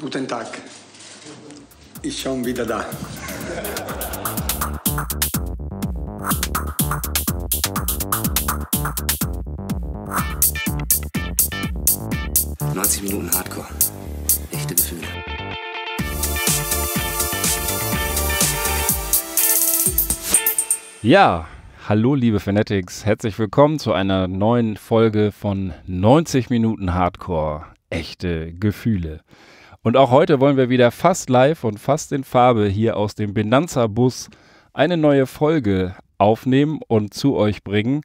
Guten Tag. Ich schon wieder da. ...90 Minuten Hardcore. Echte Gefühle. Ja, hallo liebe Fanatics. Herzlich willkommen zu einer neuen Folge von 90 Minuten Hardcore. Echte Gefühle. Und auch heute wollen wir wieder fast live und fast in Farbe hier aus dem Benanza-Bus eine neue Folge aufnehmen und zu euch bringen.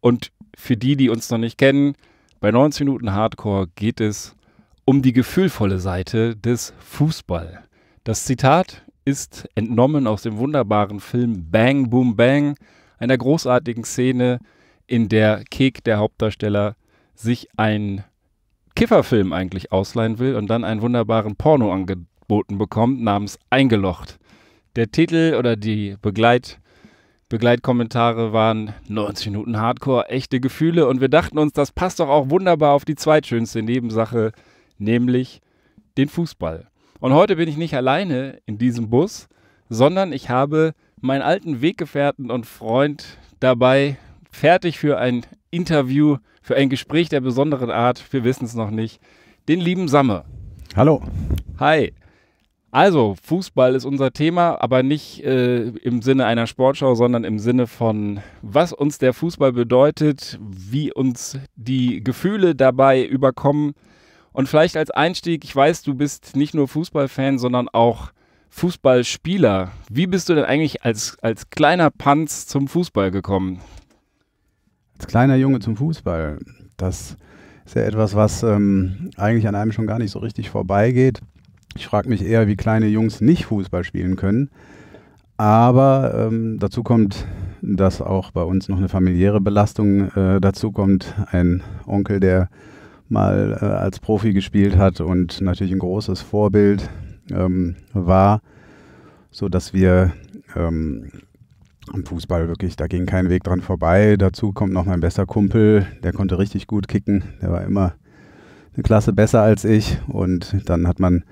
Und für die, die uns noch nicht kennen, bei 90 Minuten Hardcore geht es um die gefühlvolle Seite des Fußball. Das Zitat ist entnommen aus dem wunderbaren Film Bang Boom Bang, einer großartigen Szene, in der Kek, der Hauptdarsteller, sich ein Kifferfilm eigentlich ausleihen will und dann einen wunderbaren Porno angeboten bekommt namens Eingelocht. Der Titel oder die Begleit Begleitkommentare waren 90 Minuten Hardcore, echte Gefühle und wir dachten uns, das passt doch auch wunderbar auf die zweitschönste Nebensache, nämlich den Fußball. Und heute bin ich nicht alleine in diesem Bus, sondern ich habe meinen alten Weggefährten und Freund dabei, fertig für ein Interview, für ein Gespräch der besonderen Art. Wir wissen es noch nicht. Den lieben Samme. Hallo. Hi. Also, Fußball ist unser Thema, aber nicht äh, im Sinne einer Sportschau, sondern im Sinne von, was uns der Fußball bedeutet, wie uns die Gefühle dabei überkommen. Und vielleicht als Einstieg, ich weiß, du bist nicht nur Fußballfan, sondern auch Fußballspieler. Wie bist du denn eigentlich als, als kleiner Panz zum Fußball gekommen? kleiner Junge zum Fußball, das ist ja etwas, was ähm, eigentlich an einem schon gar nicht so richtig vorbeigeht. Ich frage mich eher, wie kleine Jungs nicht Fußball spielen können. Aber ähm, dazu kommt, dass auch bei uns noch eine familiäre Belastung äh, dazu kommt. Ein Onkel, der mal äh, als Profi gespielt hat und natürlich ein großes Vorbild ähm, war, sodass wir ähm, am Fußball wirklich, da ging kein Weg dran vorbei. Dazu kommt noch mein bester Kumpel, der konnte richtig gut kicken, der war immer eine Klasse besser als ich. Und dann hat man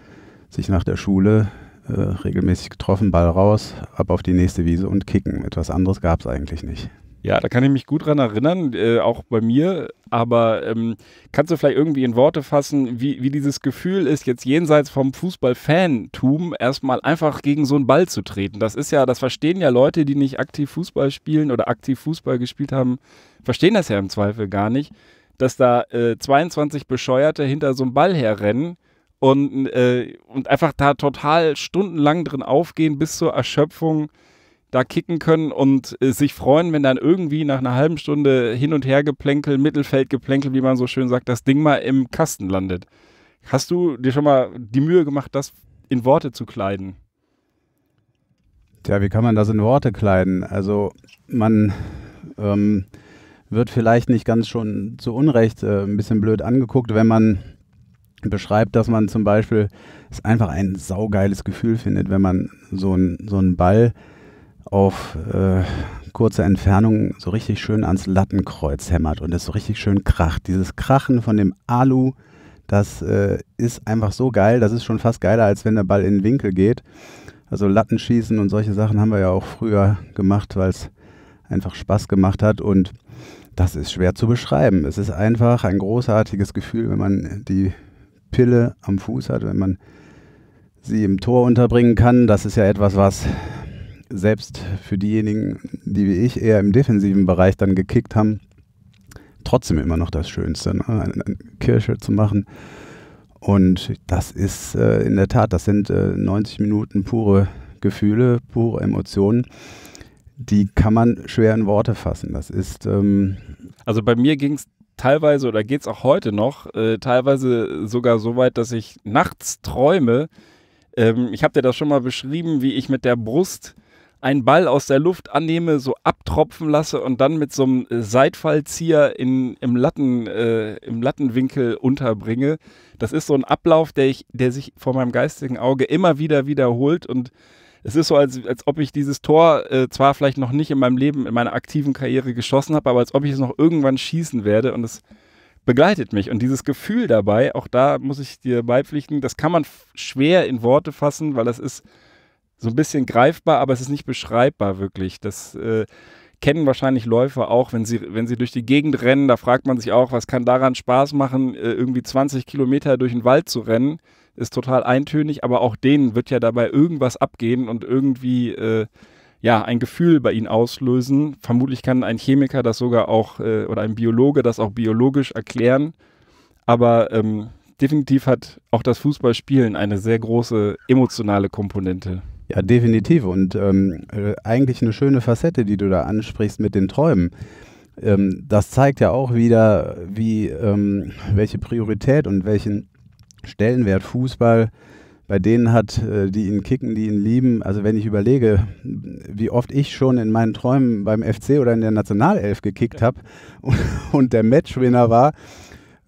sich nach der Schule äh, regelmäßig getroffen, Ball raus, ab auf die nächste Wiese und kicken. Etwas anderes gab es eigentlich nicht. Ja, da kann ich mich gut dran erinnern, äh, auch bei mir. Aber ähm, kannst du vielleicht irgendwie in Worte fassen, wie, wie dieses Gefühl ist, jetzt jenseits vom Fußball-Fantum erstmal einfach gegen so einen Ball zu treten? Das ist ja, das verstehen ja Leute, die nicht aktiv Fußball spielen oder aktiv Fußball gespielt haben, verstehen das ja im Zweifel gar nicht, dass da äh, 22 Bescheuerte hinter so einem Ball herrennen und, äh, und einfach da total stundenlang drin aufgehen bis zur Erschöpfung da kicken können und äh, sich freuen, wenn dann irgendwie nach einer halben Stunde hin und her geplänkel, Mittelfeldgeplänkel, wie man so schön sagt, das Ding mal im Kasten landet. Hast du dir schon mal die Mühe gemacht, das in Worte zu kleiden? Tja, wie kann man das in Worte kleiden? Also man ähm, wird vielleicht nicht ganz schon zu Unrecht äh, ein bisschen blöd angeguckt, wenn man beschreibt, dass man zum Beispiel es einfach ein saugeiles Gefühl findet, wenn man so einen so einen Ball auf äh, kurze Entfernung so richtig schön ans Lattenkreuz hämmert und es so richtig schön kracht. Dieses Krachen von dem Alu, das äh, ist einfach so geil. Das ist schon fast geiler, als wenn der Ball in den Winkel geht. Also Lattenschießen und solche Sachen haben wir ja auch früher gemacht, weil es einfach Spaß gemacht hat und das ist schwer zu beschreiben. Es ist einfach ein großartiges Gefühl, wenn man die Pille am Fuß hat, wenn man sie im Tor unterbringen kann. Das ist ja etwas, was selbst für diejenigen, die wie ich eher im defensiven Bereich dann gekickt haben, trotzdem immer noch das Schönste, ne? eine, Kirsche zu machen. Und das ist äh, in der Tat, das sind äh, 90 Minuten pure Gefühle, pure Emotionen. Die kann man schwer in Worte fassen. Das ist. Ähm also bei mir ging es teilweise oder geht es auch heute noch, äh, teilweise sogar so weit, dass ich nachts träume. Ähm, ich habe dir das schon mal beschrieben, wie ich mit der Brust einen Ball aus der Luft annehme, so abtropfen lasse und dann mit so einem äh, Seitfallzieher in, im, Latten, äh, im Lattenwinkel unterbringe. Das ist so ein Ablauf, der, ich, der sich vor meinem geistigen Auge immer wieder wiederholt und es ist so, als, als ob ich dieses Tor äh, zwar vielleicht noch nicht in meinem Leben, in meiner aktiven Karriere geschossen habe, aber als ob ich es noch irgendwann schießen werde und es begleitet mich. Und dieses Gefühl dabei, auch da muss ich dir beipflichten, das kann man schwer in Worte fassen, weil das ist so ein bisschen greifbar, aber es ist nicht beschreibbar wirklich. Das äh, kennen wahrscheinlich Läufer auch, wenn sie, wenn sie durch die Gegend rennen. Da fragt man sich auch, was kann daran Spaß machen, äh, irgendwie 20 Kilometer durch den Wald zu rennen. Ist total eintönig, aber auch denen wird ja dabei irgendwas abgehen und irgendwie äh, ja, ein Gefühl bei ihnen auslösen. Vermutlich kann ein Chemiker das sogar auch äh, oder ein Biologe das auch biologisch erklären. Aber ähm, definitiv hat auch das Fußballspielen eine sehr große emotionale Komponente. Ja, definitiv. Und ähm, äh, eigentlich eine schöne Facette, die du da ansprichst mit den Träumen. Ähm, das zeigt ja auch wieder, wie, ähm, welche Priorität und welchen Stellenwert Fußball bei denen hat, äh, die ihn kicken, die ihn lieben. Also wenn ich überlege, wie oft ich schon in meinen Träumen beim FC oder in der Nationalelf gekickt habe und, und, der Matchwinner war,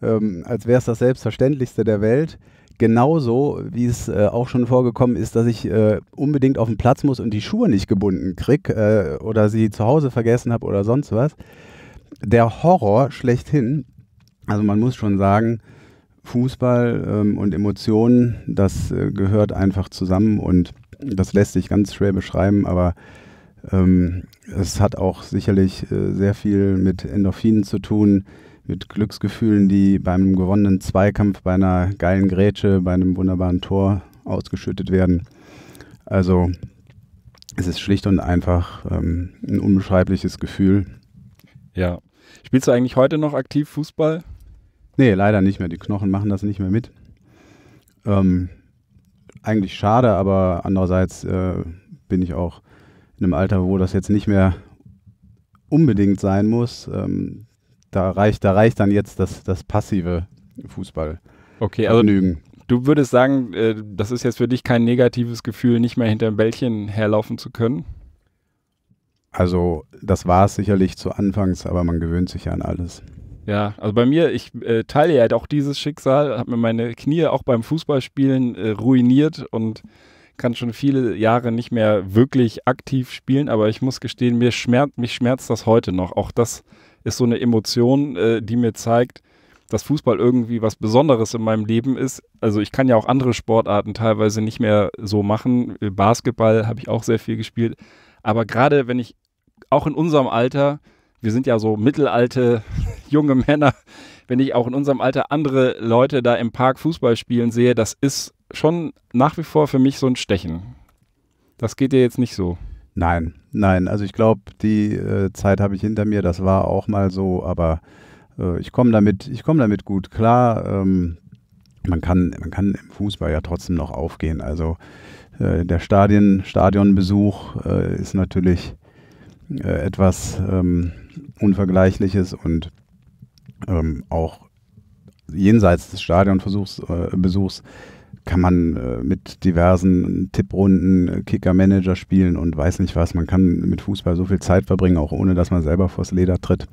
ähm, als wäre es das Selbstverständlichste der Welt. Genauso, wie es äh, auch schon vorgekommen ist, dass ich äh, unbedingt auf den Platz muss und die Schuhe nicht gebunden kriege äh, oder sie zu Hause vergessen habe oder sonst was. Der Horror schlechthin, also man muss schon sagen, Fußball ähm, und Emotionen, das äh, gehört einfach zusammen und das lässt sich ganz schwer beschreiben, aber ähm, es hat auch sicherlich äh, sehr viel mit Endorphinen zu tun mit Glücksgefühlen, die beim gewonnenen Zweikampf, bei einer geilen Grätsche, bei einem wunderbaren Tor ausgeschüttet werden. Also es ist schlicht und einfach ähm, ein unbeschreibliches Gefühl. Ja. Spielst du eigentlich heute noch aktiv Fußball? Nee, leider nicht mehr. Die Knochen machen das nicht mehr mit. Ähm, eigentlich schade, aber andererseits äh, bin ich auch in einem Alter, wo das jetzt nicht mehr unbedingt sein muss. Ähm, da reicht, da reicht dann jetzt das, das passive Fußball. Okay, also Vergnügen. du würdest sagen, äh, das ist jetzt für dich kein negatives Gefühl, nicht mehr hinter dem Bällchen herlaufen zu können? Also das war es sicherlich zu Anfangs, aber man gewöhnt sich ja an alles. Ja, also bei mir, ich äh, teile ja halt auch dieses Schicksal, habe mir meine Knie auch beim Fußballspielen äh, ruiniert und kann schon viele Jahre nicht mehr wirklich aktiv spielen, aber ich muss gestehen, mir schmerzt, mich schmerzt das heute noch. Auch das ist so eine Emotion, äh, die mir zeigt, dass Fußball irgendwie was Besonderes in meinem Leben ist. Also ich kann ja auch andere Sportarten teilweise nicht mehr so machen. Äh, Basketball habe ich auch sehr viel gespielt. Aber gerade wenn ich auch in unserem Alter, wir sind ja so mittelalte junge Männer, wenn ich auch in unserem Alter andere Leute da im Park Fußball spielen sehe, das ist schon nach wie vor für mich so ein Stechen. Das geht dir jetzt nicht so. Nein, nein. Also ich glaube, die äh, Zeit habe ich hinter mir. Das war auch mal so, aber äh, ich komme damit, ich komme damit gut klar. Ähm, man kann, man kann im Fußball ja trotzdem noch aufgehen. Also äh, der Stadien, Stadionbesuch äh, ist natürlich äh, etwas ähm, Unvergleichliches und ähm, auch jenseits des Stadionbesuchs kann man äh, mit diversen Tipprunden, äh, Kicker-Manager spielen und weiß nicht was. Man kann mit Fußball so viel Zeit verbringen, auch ohne dass man selber vors Leder tritt.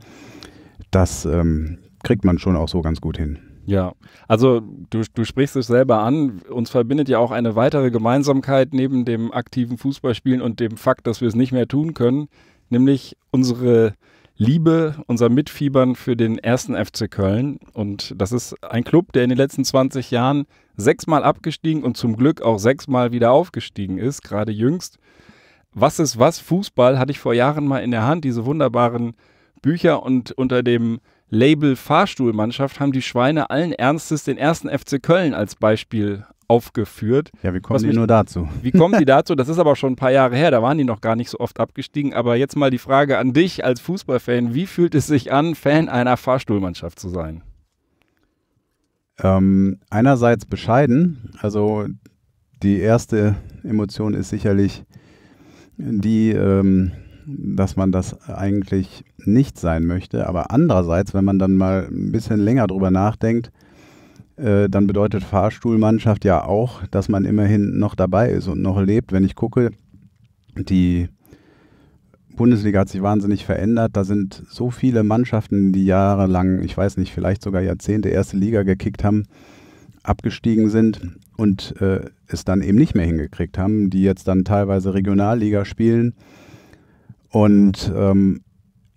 Das ähm, kriegt man schon auch so ganz gut hin. Ja, also du, du sprichst es selber an. Uns verbindet ja auch eine weitere Gemeinsamkeit neben dem aktiven Fußballspielen und dem Fakt, dass wir es nicht mehr tun können, nämlich unsere Liebe, unser Mitfiebern für den ersten FC Köln. Und das ist ein Club, der in den letzten 20 Jahren sechsmal abgestiegen und zum Glück auch sechsmal wieder aufgestiegen ist, gerade jüngst. Was ist was? Fußball hatte ich vor Jahren mal in der Hand, diese wunderbaren Bücher und unter dem Label Fahrstuhlmannschaft haben die Schweine allen Ernstes den ersten FC Köln als Beispiel aufgeführt. Ja, wie kommen Was die mich, nur dazu? Wie kommen die dazu? Das ist aber schon ein paar Jahre her, da waren die noch gar nicht so oft abgestiegen. Aber jetzt mal die Frage an dich als Fußballfan, wie fühlt es sich an, Fan einer Fahrstuhlmannschaft zu sein? Ähm, einerseits bescheiden, also die erste Emotion ist sicherlich die, ähm, dass man das eigentlich nicht sein möchte. Aber andererseits, wenn man dann mal ein bisschen länger drüber nachdenkt, äh, dann bedeutet Fahrstuhlmannschaft ja auch, dass man immerhin noch dabei ist und noch lebt. Wenn ich gucke, die Bundesliga hat sich wahnsinnig verändert. Da sind so viele Mannschaften, die jahrelang, ich weiß nicht, vielleicht sogar Jahrzehnte erste Liga gekickt haben, abgestiegen sind und äh, es dann eben nicht mehr hingekriegt haben, die jetzt dann teilweise Regionalliga spielen und ähm,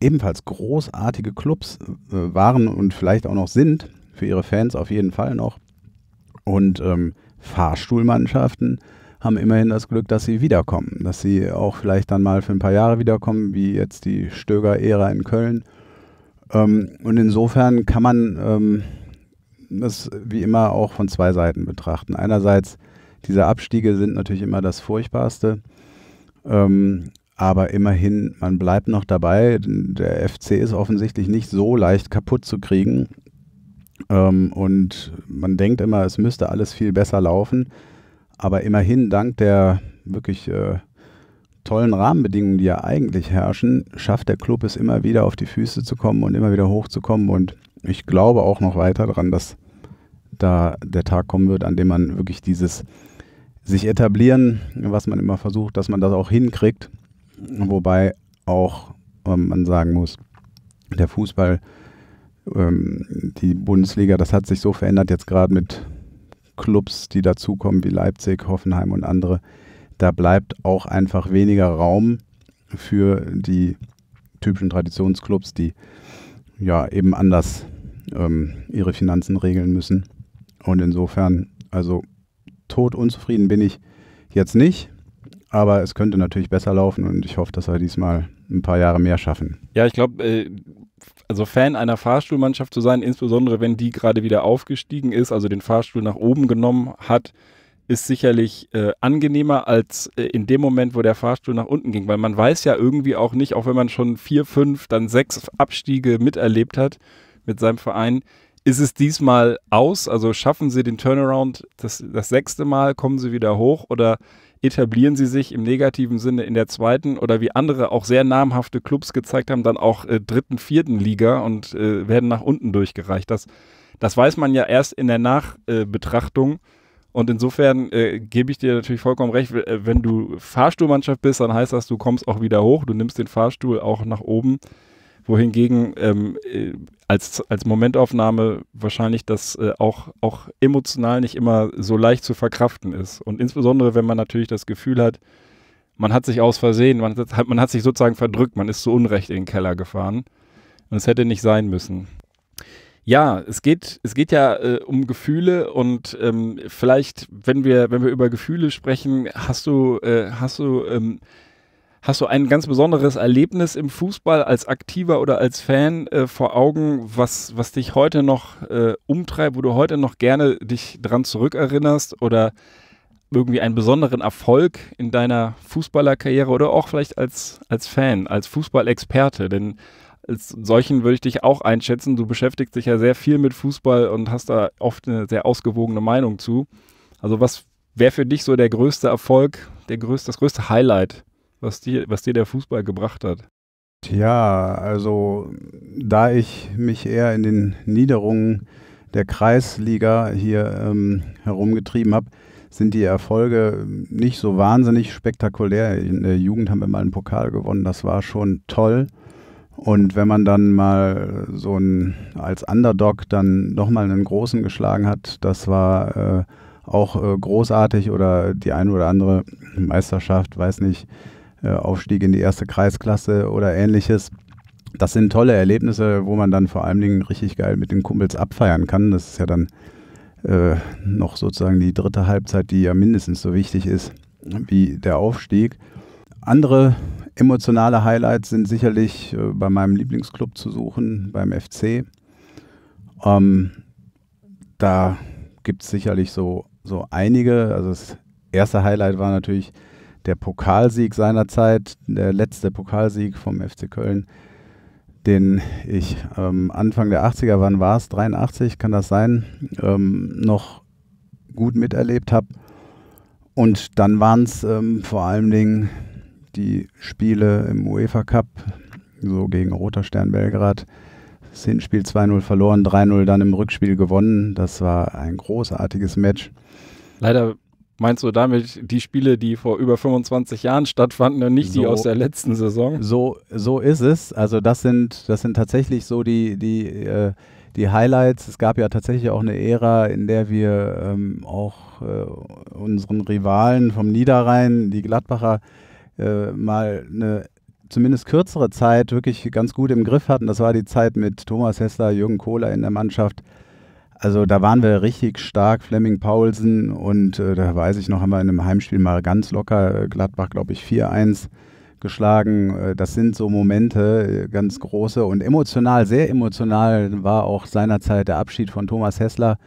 ebenfalls großartige Clubs äh, waren und vielleicht auch noch sind, für ihre Fans auf jeden Fall noch. Und ähm, Fahrstuhlmannschaften, haben immerhin das Glück, dass sie wiederkommen, dass sie auch vielleicht dann mal für ein paar Jahre wiederkommen, wie jetzt die Stöger-Ära in Köln. Ähm, und insofern kann man ähm, das wie immer auch von zwei Seiten betrachten. Einerseits, diese Abstiege sind natürlich immer das Furchtbarste, ähm, aber immerhin, man bleibt noch dabei. Der FC ist offensichtlich nicht so leicht kaputt zu kriegen. Ähm, und man denkt immer, es müsste alles viel besser laufen. Aber immerhin, dank der wirklich äh, tollen Rahmenbedingungen, die ja eigentlich herrschen, schafft der Club es immer wieder auf die Füße zu kommen und immer wieder hochzukommen. Und ich glaube auch noch weiter daran, dass da der Tag kommen wird, an dem man wirklich dieses sich etablieren, was man immer versucht, dass man das auch hinkriegt. Wobei auch ähm, man sagen muss, der Fußball, ähm, die Bundesliga, das hat sich so verändert jetzt gerade mit Clubs, die dazukommen, wie Leipzig, Hoffenheim und andere, da bleibt auch einfach weniger Raum für die typischen Traditionsclubs, die ja eben anders ähm, ihre Finanzen regeln müssen. Und insofern, also tot unzufrieden bin ich jetzt nicht, aber es könnte natürlich besser laufen und ich hoffe, dass wir diesmal ein paar Jahre mehr schaffen. Ja, ich glaube, äh, also Fan einer Fahrstuhlmannschaft zu sein, insbesondere wenn die gerade wieder aufgestiegen ist, also den Fahrstuhl nach oben genommen hat, ist sicherlich äh, angenehmer als äh, in dem Moment, wo der Fahrstuhl nach unten ging, weil man weiß ja irgendwie auch nicht, auch wenn man schon vier, fünf, dann sechs Abstiege miterlebt hat mit seinem Verein, ist es diesmal aus? Also schaffen sie den Turnaround das, das sechste Mal, kommen sie wieder hoch oder etablieren sie sich im negativen Sinne in der zweiten oder wie andere auch sehr namhafte Clubs gezeigt haben, dann auch äh, dritten, vierten Liga und äh, werden nach unten durchgereicht. Das, das weiß man ja erst in der Nachbetrachtung. Und insofern äh, gebe ich dir natürlich vollkommen recht, äh, wenn du Fahrstuhlmannschaft bist, dann heißt das, du kommst auch wieder hoch, du nimmst den Fahrstuhl auch nach oben wohingegen ähm, äh, als, als Momentaufnahme wahrscheinlich das äh, auch, auch emotional nicht immer so leicht zu verkraften ist. Und insbesondere, wenn man natürlich das Gefühl hat, man hat sich aus Versehen, man hat, man hat sich sozusagen verdrückt, man ist zu Unrecht in den Keller gefahren. Und es hätte nicht sein müssen. Ja, es geht, es geht ja äh, um Gefühle und ähm, vielleicht, wenn wir, wenn wir über Gefühle sprechen, hast du, äh, hast du ähm, Hast du ein ganz besonderes Erlebnis im Fußball als Aktiver oder als Fan äh, vor Augen, was, was dich heute noch äh, umtreibt, wo du heute noch gerne dich dran zurückerinnerst oder irgendwie einen besonderen Erfolg in deiner Fußballerkarriere oder auch vielleicht als, als Fan, als Fußballexperte? Denn als solchen würde ich dich auch einschätzen. Du beschäftigst dich ja sehr viel mit Fußball und hast da oft eine sehr ausgewogene Meinung zu. Also was wäre für dich so der größte Erfolg, der größte, das größte Highlight was dir was dir der Fußball gebracht hat? Tja, also da ich mich eher in den Niederungen der Kreisliga hier ähm, herumgetrieben habe, sind die Erfolge nicht so wahnsinnig spektakulär. In der Jugend haben wir mal einen Pokal gewonnen, das war schon toll. Und wenn man dann mal so ein, als Underdog dann nochmal einen Großen geschlagen hat, das war äh, auch äh, großartig oder die eine oder andere Meisterschaft, weiß nicht, äh, Aufstieg in die erste Kreisklasse oder ähnliches. Das sind tolle Erlebnisse, wo man dann vor allen Dingen richtig geil mit den Kumpels abfeiern kann. Das ist ja dann äh, noch sozusagen die dritte Halbzeit, die ja mindestens so wichtig ist wie der Aufstieg. Andere emotionale Highlights sind sicherlich äh, bei meinem Lieblingsclub zu suchen, beim FC. Ähm, da gibt es sicherlich so, so einige. Also das erste Highlight war natürlich der Pokalsieg seinerzeit, der letzte Pokalsieg vom FC Köln, den ich ähm, Anfang der 80er, wann war es, 83 kann das sein, ähm, noch gut miterlebt habe. Und dann waren es ähm, vor allen Dingen die Spiele im UEFA Cup, so gegen Roter Stern Belgrad. Das Hinspiel 2-0 verloren, 3-0 dann im Rückspiel gewonnen. Das war ein großartiges Match. Leider Meinst du damit die Spiele, die vor über 25 Jahren stattfanden und nicht so, die aus der letzten Saison? So, so ist es. Also das sind, das sind tatsächlich so die, die, äh, die Highlights. Es gab ja tatsächlich auch eine Ära, in der wir ähm, auch äh, unseren Rivalen vom Niederrhein, die Gladbacher, äh, mal eine zumindest kürzere Zeit wirklich ganz gut im Griff hatten. Das war die Zeit mit Thomas Hessler, Jürgen Kohler in der Mannschaft. Also da waren wir richtig stark, Fleming Paulsen und äh, da weiß ich noch, haben wir in einem Heimspiel mal ganz locker äh, Gladbach, glaube ich, 4-1 geschlagen. Äh, das sind so Momente, äh, ganz große und emotional, sehr emotional war auch seinerzeit der Abschied von Thomas Hessler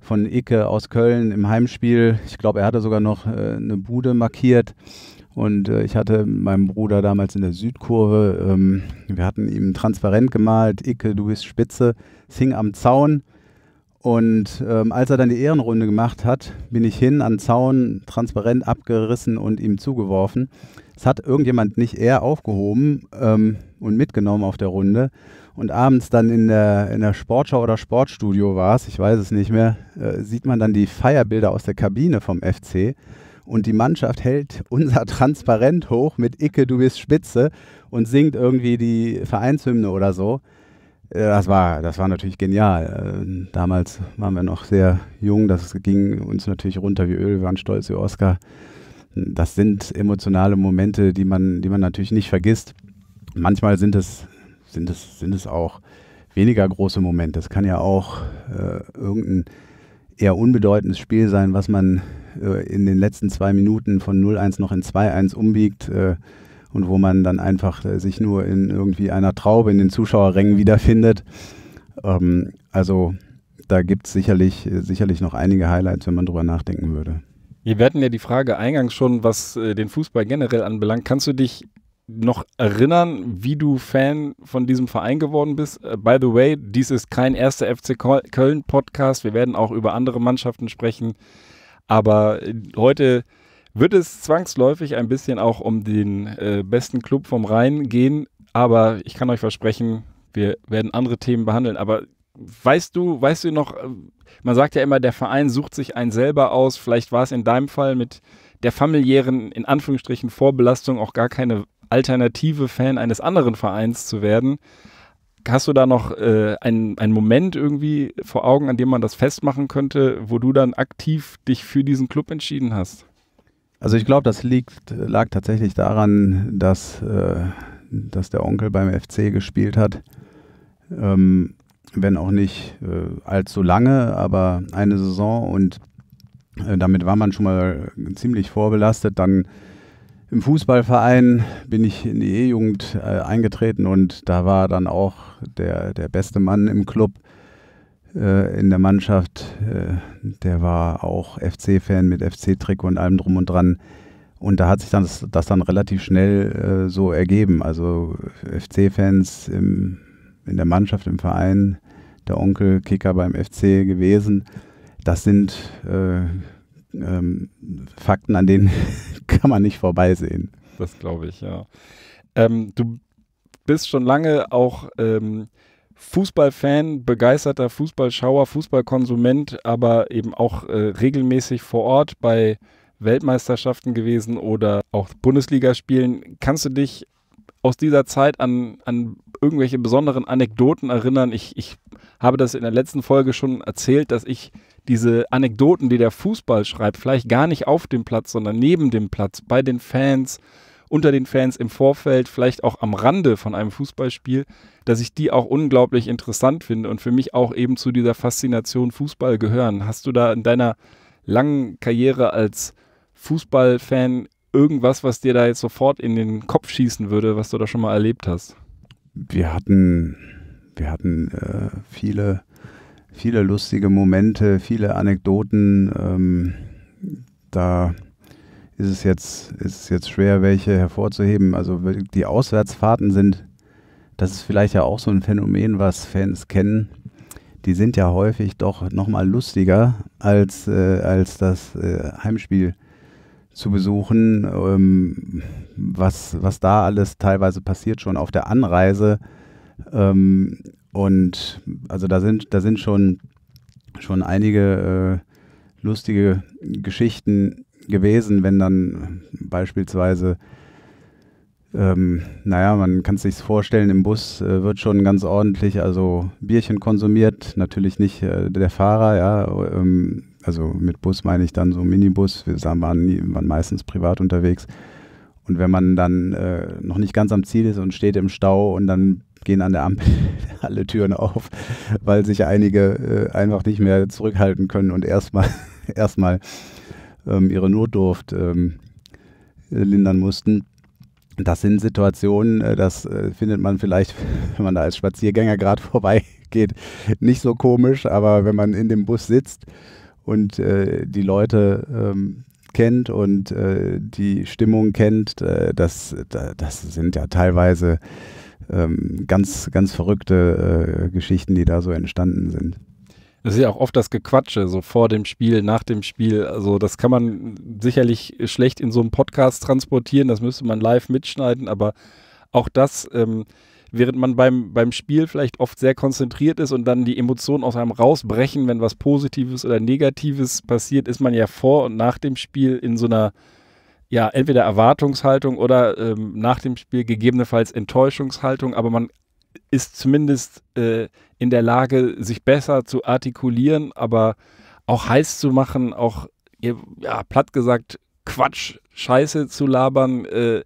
von Icke aus Köln im Heimspiel. Ich glaube, er hatte sogar noch äh, eine Bude markiert. Und äh, ich hatte meinem Bruder damals in der Südkurve, ähm, wir hatten ihm transparent gemalt, Icke, du bist Spitze. Es hing am Zaun und ähm, als er dann die Ehrenrunde gemacht hat, bin ich hin an den Zaun, transparent abgerissen und ihm zugeworfen. Es hat irgendjemand nicht eher aufgehoben ähm, und mitgenommen auf der Runde. Und abends dann in der, in der Sportschau oder Sportstudio war es, ich weiß es nicht mehr, äh, sieht man dann die Feierbilder aus der Kabine vom FC. Und die Mannschaft hält unser Transparent hoch mit Icke, du bist Spitze und singt irgendwie die Vereinshymne oder so. Äh, das war, das war natürlich genial. Ähm, damals waren wir noch sehr jung, das ging uns natürlich runter wie Öl, wir waren stolz wie Oscar. Das sind emotionale Momente, die man, die man natürlich nicht vergisst. Manchmal sind es, sind es, sind es auch weniger große Momente. Es kann ja auch äh, irgendein eher unbedeutendes Spiel sein, was man äh, in den letzten zwei Minuten von 0-1 noch in 2-1 umbiegt. Äh, und wo man dann einfach äh, sich nur in irgendwie einer Traube in den Zuschauerrängen wiederfindet. Ähm, also da gibt es sicherlich, äh, sicherlich noch einige Highlights, wenn man drüber nachdenken würde. Wir hatten ja die Frage eingangs schon, was äh, den Fußball generell anbelangt. Kannst du dich noch erinnern, wie du Fan von diesem Verein geworden bist? By the way, dies ist kein erster FC Köln Podcast. Wir werden auch über andere Mannschaften sprechen. Aber heute wird es zwangsläufig ein bisschen auch um den äh, besten Club vom Rhein gehen. Aber ich kann euch versprechen, wir werden andere Themen behandeln. Aber weißt du, weißt du noch, äh, man sagt ja immer, der Verein sucht sich einen selber aus. Vielleicht war es in deinem Fall mit der familiären, in Anführungsstrichen, Vorbelastung auch gar keine alternative Fan eines anderen Vereins zu werden. Hast du da noch äh, einen, einen Moment irgendwie vor Augen, an dem man das festmachen könnte, wo du dann aktiv dich für diesen Club entschieden hast? Also ich glaube, das liegt, lag tatsächlich daran, dass, äh, dass der Onkel beim FC gespielt hat. Ähm, wenn auch nicht äh, allzu lange, aber eine Saison und äh, damit war man schon mal ziemlich vorbelastet. Dann im Fußballverein bin ich in die E-Jugend äh, eingetreten und da war dann auch der, der beste Mann im Club äh, in der Mannschaft. Äh, der war auch FC-Fan mit fc trick und allem drum und dran. Und da hat sich dann das, das dann relativ schnell äh, so ergeben. Also FC-Fans in der Mannschaft, im Verein, der Onkel Kicker beim FC gewesen. Das sind äh, ähm, Fakten, an denen kann man nicht vorbeisehen. Das glaube ich, ja. Ähm, du bist schon lange auch ähm, Fußballfan, begeisterter Fußballschauer, Fußballkonsument, aber eben auch äh, regelmäßig vor Ort bei Weltmeisterschaften gewesen oder auch Bundesligaspielen. Kannst du dich aus dieser Zeit an, an irgendwelche besonderen Anekdoten erinnern? Ich, ich habe das in der letzten Folge schon erzählt, dass ich diese Anekdoten, die der Fußball schreibt, vielleicht gar nicht auf dem Platz, sondern neben dem Platz, bei den Fans, unter den Fans im Vorfeld, vielleicht auch am Rande von einem Fußballspiel, dass ich die auch unglaublich interessant finde und für mich auch eben zu dieser Faszination Fußball gehören. Hast du da in deiner langen Karriere als Fußballfan irgendwas, was dir da jetzt sofort in den Kopf schießen würde, was du da schon mal erlebt hast? Wir hatten, wir hatten äh, viele, viele lustige Momente, viele Anekdoten. Ähm, da ist es jetzt, ist es jetzt schwer, welche hervorzuheben. Also die Auswärtsfahrten sind, das ist vielleicht ja auch so ein Phänomen, was Fans kennen. Die sind ja häufig doch nochmal lustiger als, äh, als das äh, Heimspiel zu besuchen, ähm, was, was da alles teilweise passiert schon auf der Anreise. Ähm, und also da sind, da sind schon, schon einige äh, lustige Geschichten gewesen, wenn dann beispielsweise, ähm, naja, man kann es sich vorstellen, im Bus äh, wird schon ganz ordentlich, also Bierchen konsumiert, natürlich nicht äh, der Fahrer, ja, ähm, also mit Bus meine ich dann so Minibus, wir waren, waren meistens privat unterwegs. Und wenn man dann äh, noch nicht ganz am Ziel ist und steht im Stau und dann gehen an der Ampel alle Türen auf, weil sich einige äh, einfach nicht mehr zurückhalten können und erstmal erstmal ähm, ihre Notdurft ähm, äh, lindern mussten. Das sind Situationen, äh, das äh, findet man vielleicht, wenn man da als Spaziergänger gerade vorbeigeht, nicht so komisch, aber wenn man in dem Bus sitzt und äh, die Leute ähm, kennt und äh, die Stimmung kennt, äh, das, das sind ja teilweise ähm, ganz, ganz verrückte Geschichten, die da so entstanden sind. Das ist ja auch oft das Gequatsche, so vor dem Spiel, nach dem Spiel. Also das kann man sicherlich schlecht in so einem Podcast transportieren, das müsste man live mitschneiden, aber auch das, ähm, während man beim, beim Spiel vielleicht oft sehr konzentriert ist und dann die Emotionen aus einem rausbrechen, wenn was Positives oder Negatives passiert, ist man ja vor und nach dem Spiel in so einer ja, entweder Erwartungshaltung oder ähm, nach dem Spiel gegebenenfalls Enttäuschungshaltung, aber man ist zumindest äh, in der Lage, sich besser zu artikulieren, aber auch heiß zu machen, auch ja, platt gesagt Quatsch, Scheiße zu labern, äh,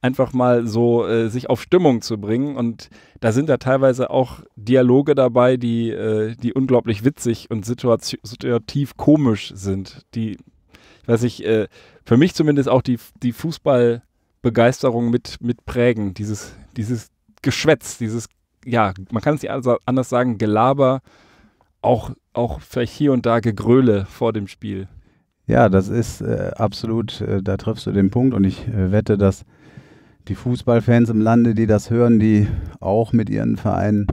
einfach mal so äh, sich auf Stimmung zu bringen. Und da sind da teilweise auch Dialoge dabei, die, äh, die unglaublich witzig und situativ komisch sind. Die, ich weiß nicht, äh, für mich zumindest auch die, die Fußballbegeisterung mit, mit prägen. Dieses, dieses Geschwätz, dieses, ja, man kann es ja also anders sagen, Gelaber, auch, auch vielleicht hier und da Gegröle vor dem Spiel. Ja, das ist äh, absolut, äh, da triffst du den Punkt und ich äh, wette, dass die Fußballfans im Lande, die das hören, die auch mit ihren Vereinen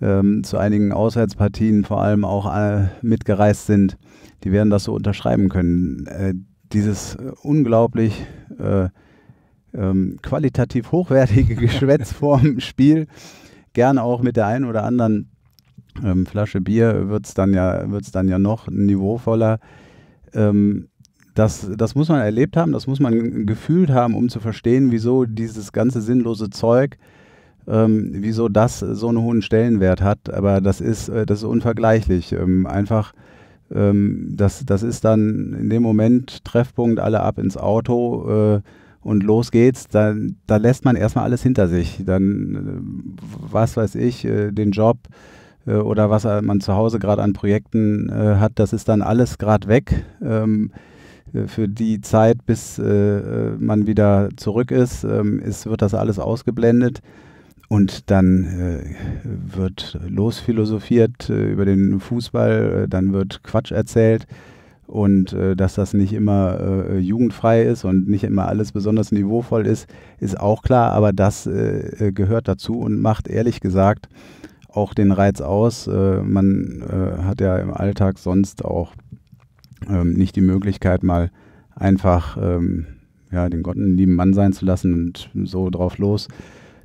ähm, zu einigen Auswärtspartien vor allem auch äh, mitgereist sind, die werden das so unterschreiben können. Äh, dieses äh, unglaublich ähm, qualitativ hochwertige Geschwätz vorm Spiel. Gerne auch mit der einen oder anderen ähm, Flasche Bier wird es dann, ja, dann ja noch niveauvoller. Ähm, das, das muss man erlebt haben, das muss man gefühlt haben, um zu verstehen, wieso dieses ganze sinnlose Zeug, ähm, wieso das so einen hohen Stellenwert hat. Aber das ist, äh, das ist unvergleichlich. Ähm, einfach ähm, das, das ist dann in dem Moment Treffpunkt, alle ab ins Auto. Äh, und los geht's, dann, da lässt man erstmal alles hinter sich. Dann, äh, was weiß ich, äh, den Job äh, oder was man zu Hause gerade an Projekten hat, das ist dann alles gerade weg. Ähm, für die Zeit, bis man wieder zurück ist, ist ähm, wird das alles ausgeblendet. Und dann äh, wird losphilosophiert äh, über den Fußball, äh, dann wird Quatsch erzählt, und äh, dass das nicht immer äh, jugendfrei ist und nicht immer alles besonders niveauvoll ist, ist auch klar, aber das äh, gehört dazu und macht ehrlich gesagt auch den Reiz aus. Äh, man äh, hat ja im Alltag sonst auch ähm, nicht die Möglichkeit, mal einfach ähm, ja, den Gott einen lieben Mann sein zu lassen und so drauf los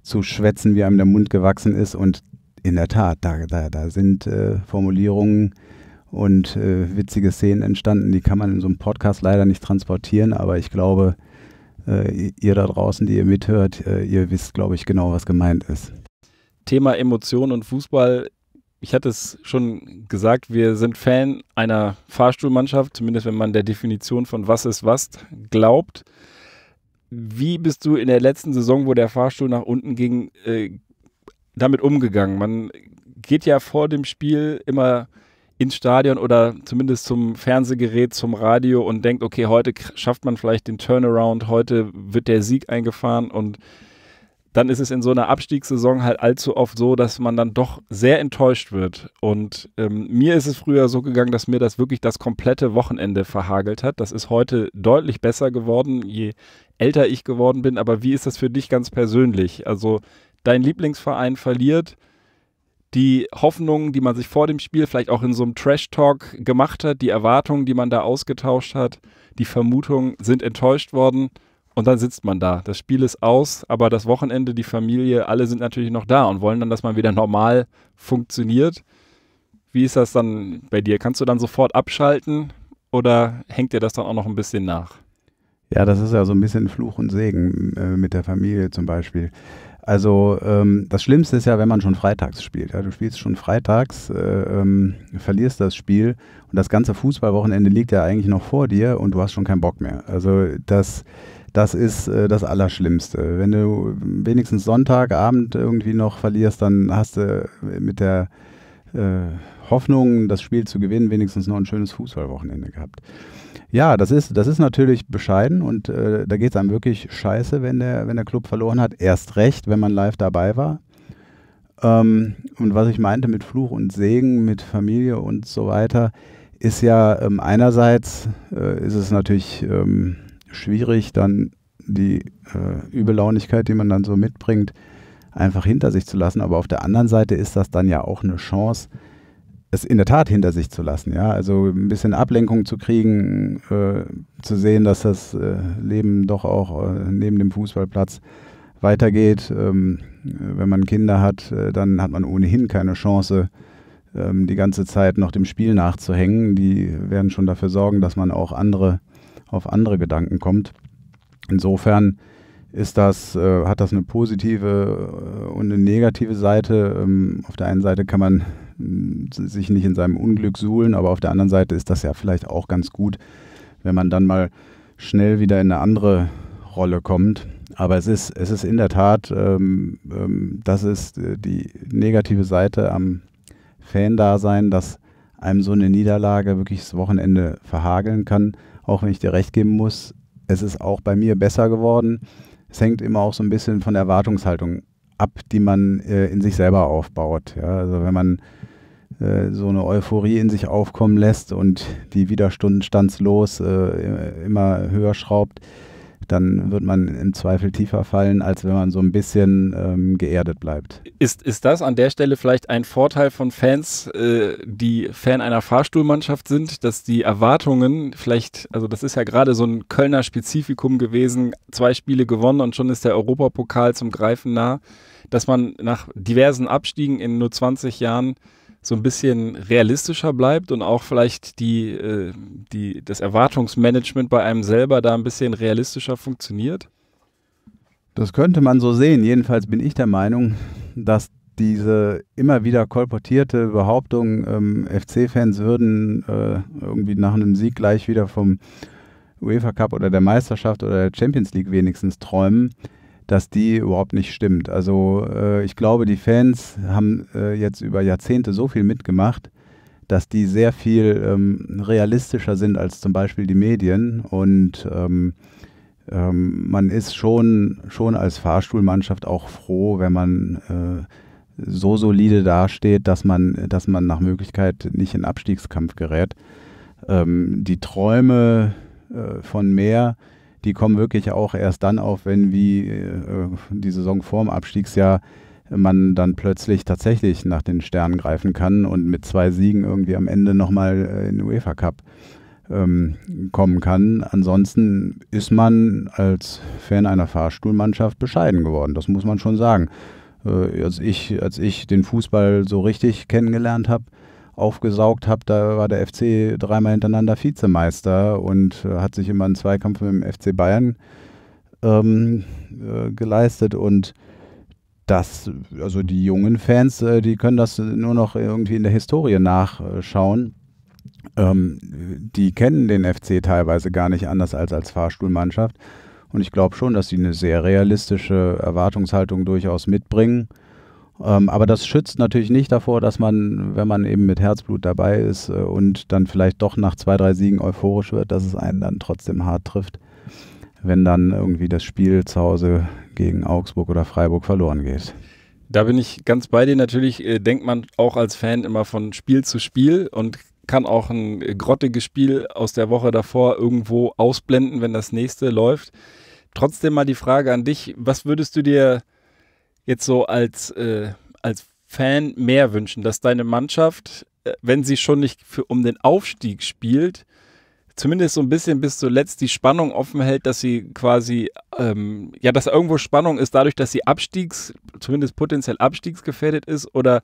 zu schwätzen, wie einem der Mund gewachsen ist. Und in der Tat, da, da, da sind äh, Formulierungen, und äh, witzige Szenen entstanden. Die kann man in so einem Podcast leider nicht transportieren, aber ich glaube, äh, ihr da draußen, die ihr mithört, äh, ihr wisst, glaube ich, genau, was gemeint ist. Thema Emotionen und Fußball. Ich hatte es schon gesagt, wir sind Fan einer Fahrstuhlmannschaft, zumindest wenn man der Definition von was ist was glaubt. Wie bist du in der letzten Saison, wo der Fahrstuhl nach unten ging, äh, damit umgegangen? Man geht ja vor dem Spiel immer ins Stadion oder zumindest zum Fernsehgerät, zum Radio und denkt, okay, heute schafft man vielleicht den Turnaround, heute wird der Sieg eingefahren und dann ist es in so einer Abstiegssaison halt allzu oft so, dass man dann doch sehr enttäuscht wird. Und ähm, mir ist es früher so gegangen, dass mir das wirklich das komplette Wochenende verhagelt hat. Das ist heute deutlich besser geworden, je älter ich geworden bin. Aber wie ist das für dich ganz persönlich? Also dein Lieblingsverein verliert, die Hoffnungen, die man sich vor dem Spiel vielleicht auch in so einem Trash-Talk gemacht hat, die Erwartungen, die man da ausgetauscht hat, die Vermutungen sind enttäuscht worden. Und dann sitzt man da. Das Spiel ist aus, aber das Wochenende, die Familie, alle sind natürlich noch da und wollen dann, dass man wieder normal funktioniert. Wie ist das dann bei dir? Kannst du dann sofort abschalten oder hängt dir das dann auch noch ein bisschen nach? Ja, das ist ja so ein bisschen Fluch und Segen äh, mit der Familie zum Beispiel. Also ähm, das Schlimmste ist ja, wenn man schon freitags spielt. Ja, du spielst schon freitags, äh, ähm, verlierst das Spiel und das ganze Fußballwochenende liegt ja eigentlich noch vor dir und du hast schon keinen Bock mehr. Also das, das ist äh, das Allerschlimmste. Wenn du wenigstens Sonntagabend irgendwie noch verlierst, dann hast du mit der äh, Hoffnung, das Spiel zu gewinnen, wenigstens noch ein schönes Fußballwochenende gehabt. Ja, das ist, das ist natürlich bescheiden und äh, da geht es einem wirklich scheiße, wenn der, wenn der Club verloren hat. Erst recht, wenn man live dabei war. Ähm, und was ich meinte mit Fluch und Segen, mit Familie und so weiter, ist ja ähm, einerseits äh, ist es natürlich ähm, schwierig, dann die äh, Übellaunigkeit, die man dann so mitbringt, einfach hinter sich zu lassen. Aber auf der anderen Seite ist das dann ja auch eine Chance, es in der Tat hinter sich zu lassen, ja. Also ein bisschen Ablenkung zu kriegen, äh, zu sehen, dass das äh, Leben doch auch äh, neben dem Fußballplatz weitergeht. Ähm, wenn man Kinder hat, äh, dann hat man ohnehin keine Chance, ähm, die ganze Zeit noch dem Spiel nachzuhängen. Die werden schon dafür sorgen, dass man auch andere auf andere Gedanken kommt. Insofern ist das, äh, hat das eine positive äh, und eine negative Seite. Ähm, auf der einen Seite kann man äh, sich nicht in seinem Unglück suhlen, aber auf der anderen Seite ist das ja vielleicht auch ganz gut, wenn man dann mal schnell wieder in eine andere Rolle kommt. Aber es ist, es ist in der Tat, ähm, ähm, das ist äh, die negative Seite am Fan-Dasein, dass einem so eine Niederlage wirklich das Wochenende verhageln kann, auch wenn ich dir recht geben muss. Es ist auch bei mir besser geworden. Es hängt immer auch so ein bisschen von der Erwartungshaltung ab, die man äh, in sich selber aufbaut. Ja? Also wenn man äh, so eine Euphorie in sich aufkommen lässt und die widerstandslos äh, immer höher schraubt, dann wird man im Zweifel tiefer fallen, als wenn man so ein bisschen ähm, geerdet bleibt. Ist, ist das an der Stelle vielleicht ein Vorteil von Fans, äh, die Fan einer Fahrstuhlmannschaft sind, dass die Erwartungen vielleicht, also das ist ja gerade so ein Kölner Spezifikum gewesen, zwei Spiele gewonnen und schon ist der Europapokal zum Greifen nah, dass man nach diversen Abstiegen in nur 20 Jahren so ein bisschen realistischer bleibt und auch vielleicht die, äh, die, das Erwartungsmanagement bei einem selber da ein bisschen realistischer funktioniert? Das könnte man so sehen. Jedenfalls bin ich der Meinung, dass diese immer wieder kolportierte Behauptung, ähm, FC-Fans würden äh, irgendwie nach einem Sieg gleich wieder vom UEFA Cup oder der Meisterschaft oder der Champions League wenigstens träumen, dass die überhaupt nicht stimmt. Also äh, ich glaube, die Fans haben äh, jetzt über Jahrzehnte so viel mitgemacht, dass die sehr viel ähm, realistischer sind als zum Beispiel die Medien. Und ähm, ähm, man ist schon, schon als Fahrstuhlmannschaft auch froh, wenn man äh, so solide dasteht, dass man, dass man nach Möglichkeit nicht in Abstiegskampf gerät. Ähm, die Träume äh, von mehr die kommen wirklich auch erst dann auf, wenn wie äh, die Saison vorm Abstiegsjahr man dann plötzlich tatsächlich nach den Sternen greifen kann und mit zwei Siegen irgendwie am Ende nochmal äh, in den UEFA Cup ähm, kommen kann. Ansonsten ist man als Fan einer Fahrstuhlmannschaft bescheiden geworden, das muss man schon sagen. Äh, als, ich, als ich den Fußball so richtig kennengelernt habe, aufgesaugt habe, da war der FC dreimal hintereinander Vizemeister und äh, hat sich immer einen Zweikampf mit dem FC Bayern ähm, äh, geleistet und das, also die jungen Fans, äh, die können das nur noch irgendwie in der Historie nachschauen. Ähm, die kennen den FC teilweise gar nicht anders als als Fahrstuhlmannschaft. Und ich glaube schon, dass sie eine sehr realistische Erwartungshaltung durchaus mitbringen. Ähm, aber das schützt natürlich nicht davor, dass man, wenn man eben mit Herzblut dabei ist äh, und dann vielleicht doch nach zwei, drei Siegen euphorisch wird, dass es einen dann trotzdem hart trifft, wenn dann irgendwie das Spiel zu Hause gegen Augsburg oder Freiburg verloren geht. Da bin ich ganz bei dir. Natürlich äh, denkt man auch als Fan immer von Spiel zu Spiel und kann auch ein äh, grottiges Spiel aus der Woche davor irgendwo ausblenden, wenn das nächste läuft. Trotzdem mal die Frage an dich, was würdest du dir jetzt so als, äh, als Fan mehr wünschen, dass deine Mannschaft, äh, wenn sie schon nicht für, um den Aufstieg spielt, zumindest so ein bisschen bis zuletzt die Spannung offen hält, dass sie quasi, ähm, ja, dass irgendwo Spannung ist, dadurch, dass sie abstiegs, zumindest potenziell abstiegsgefährdet ist? Oder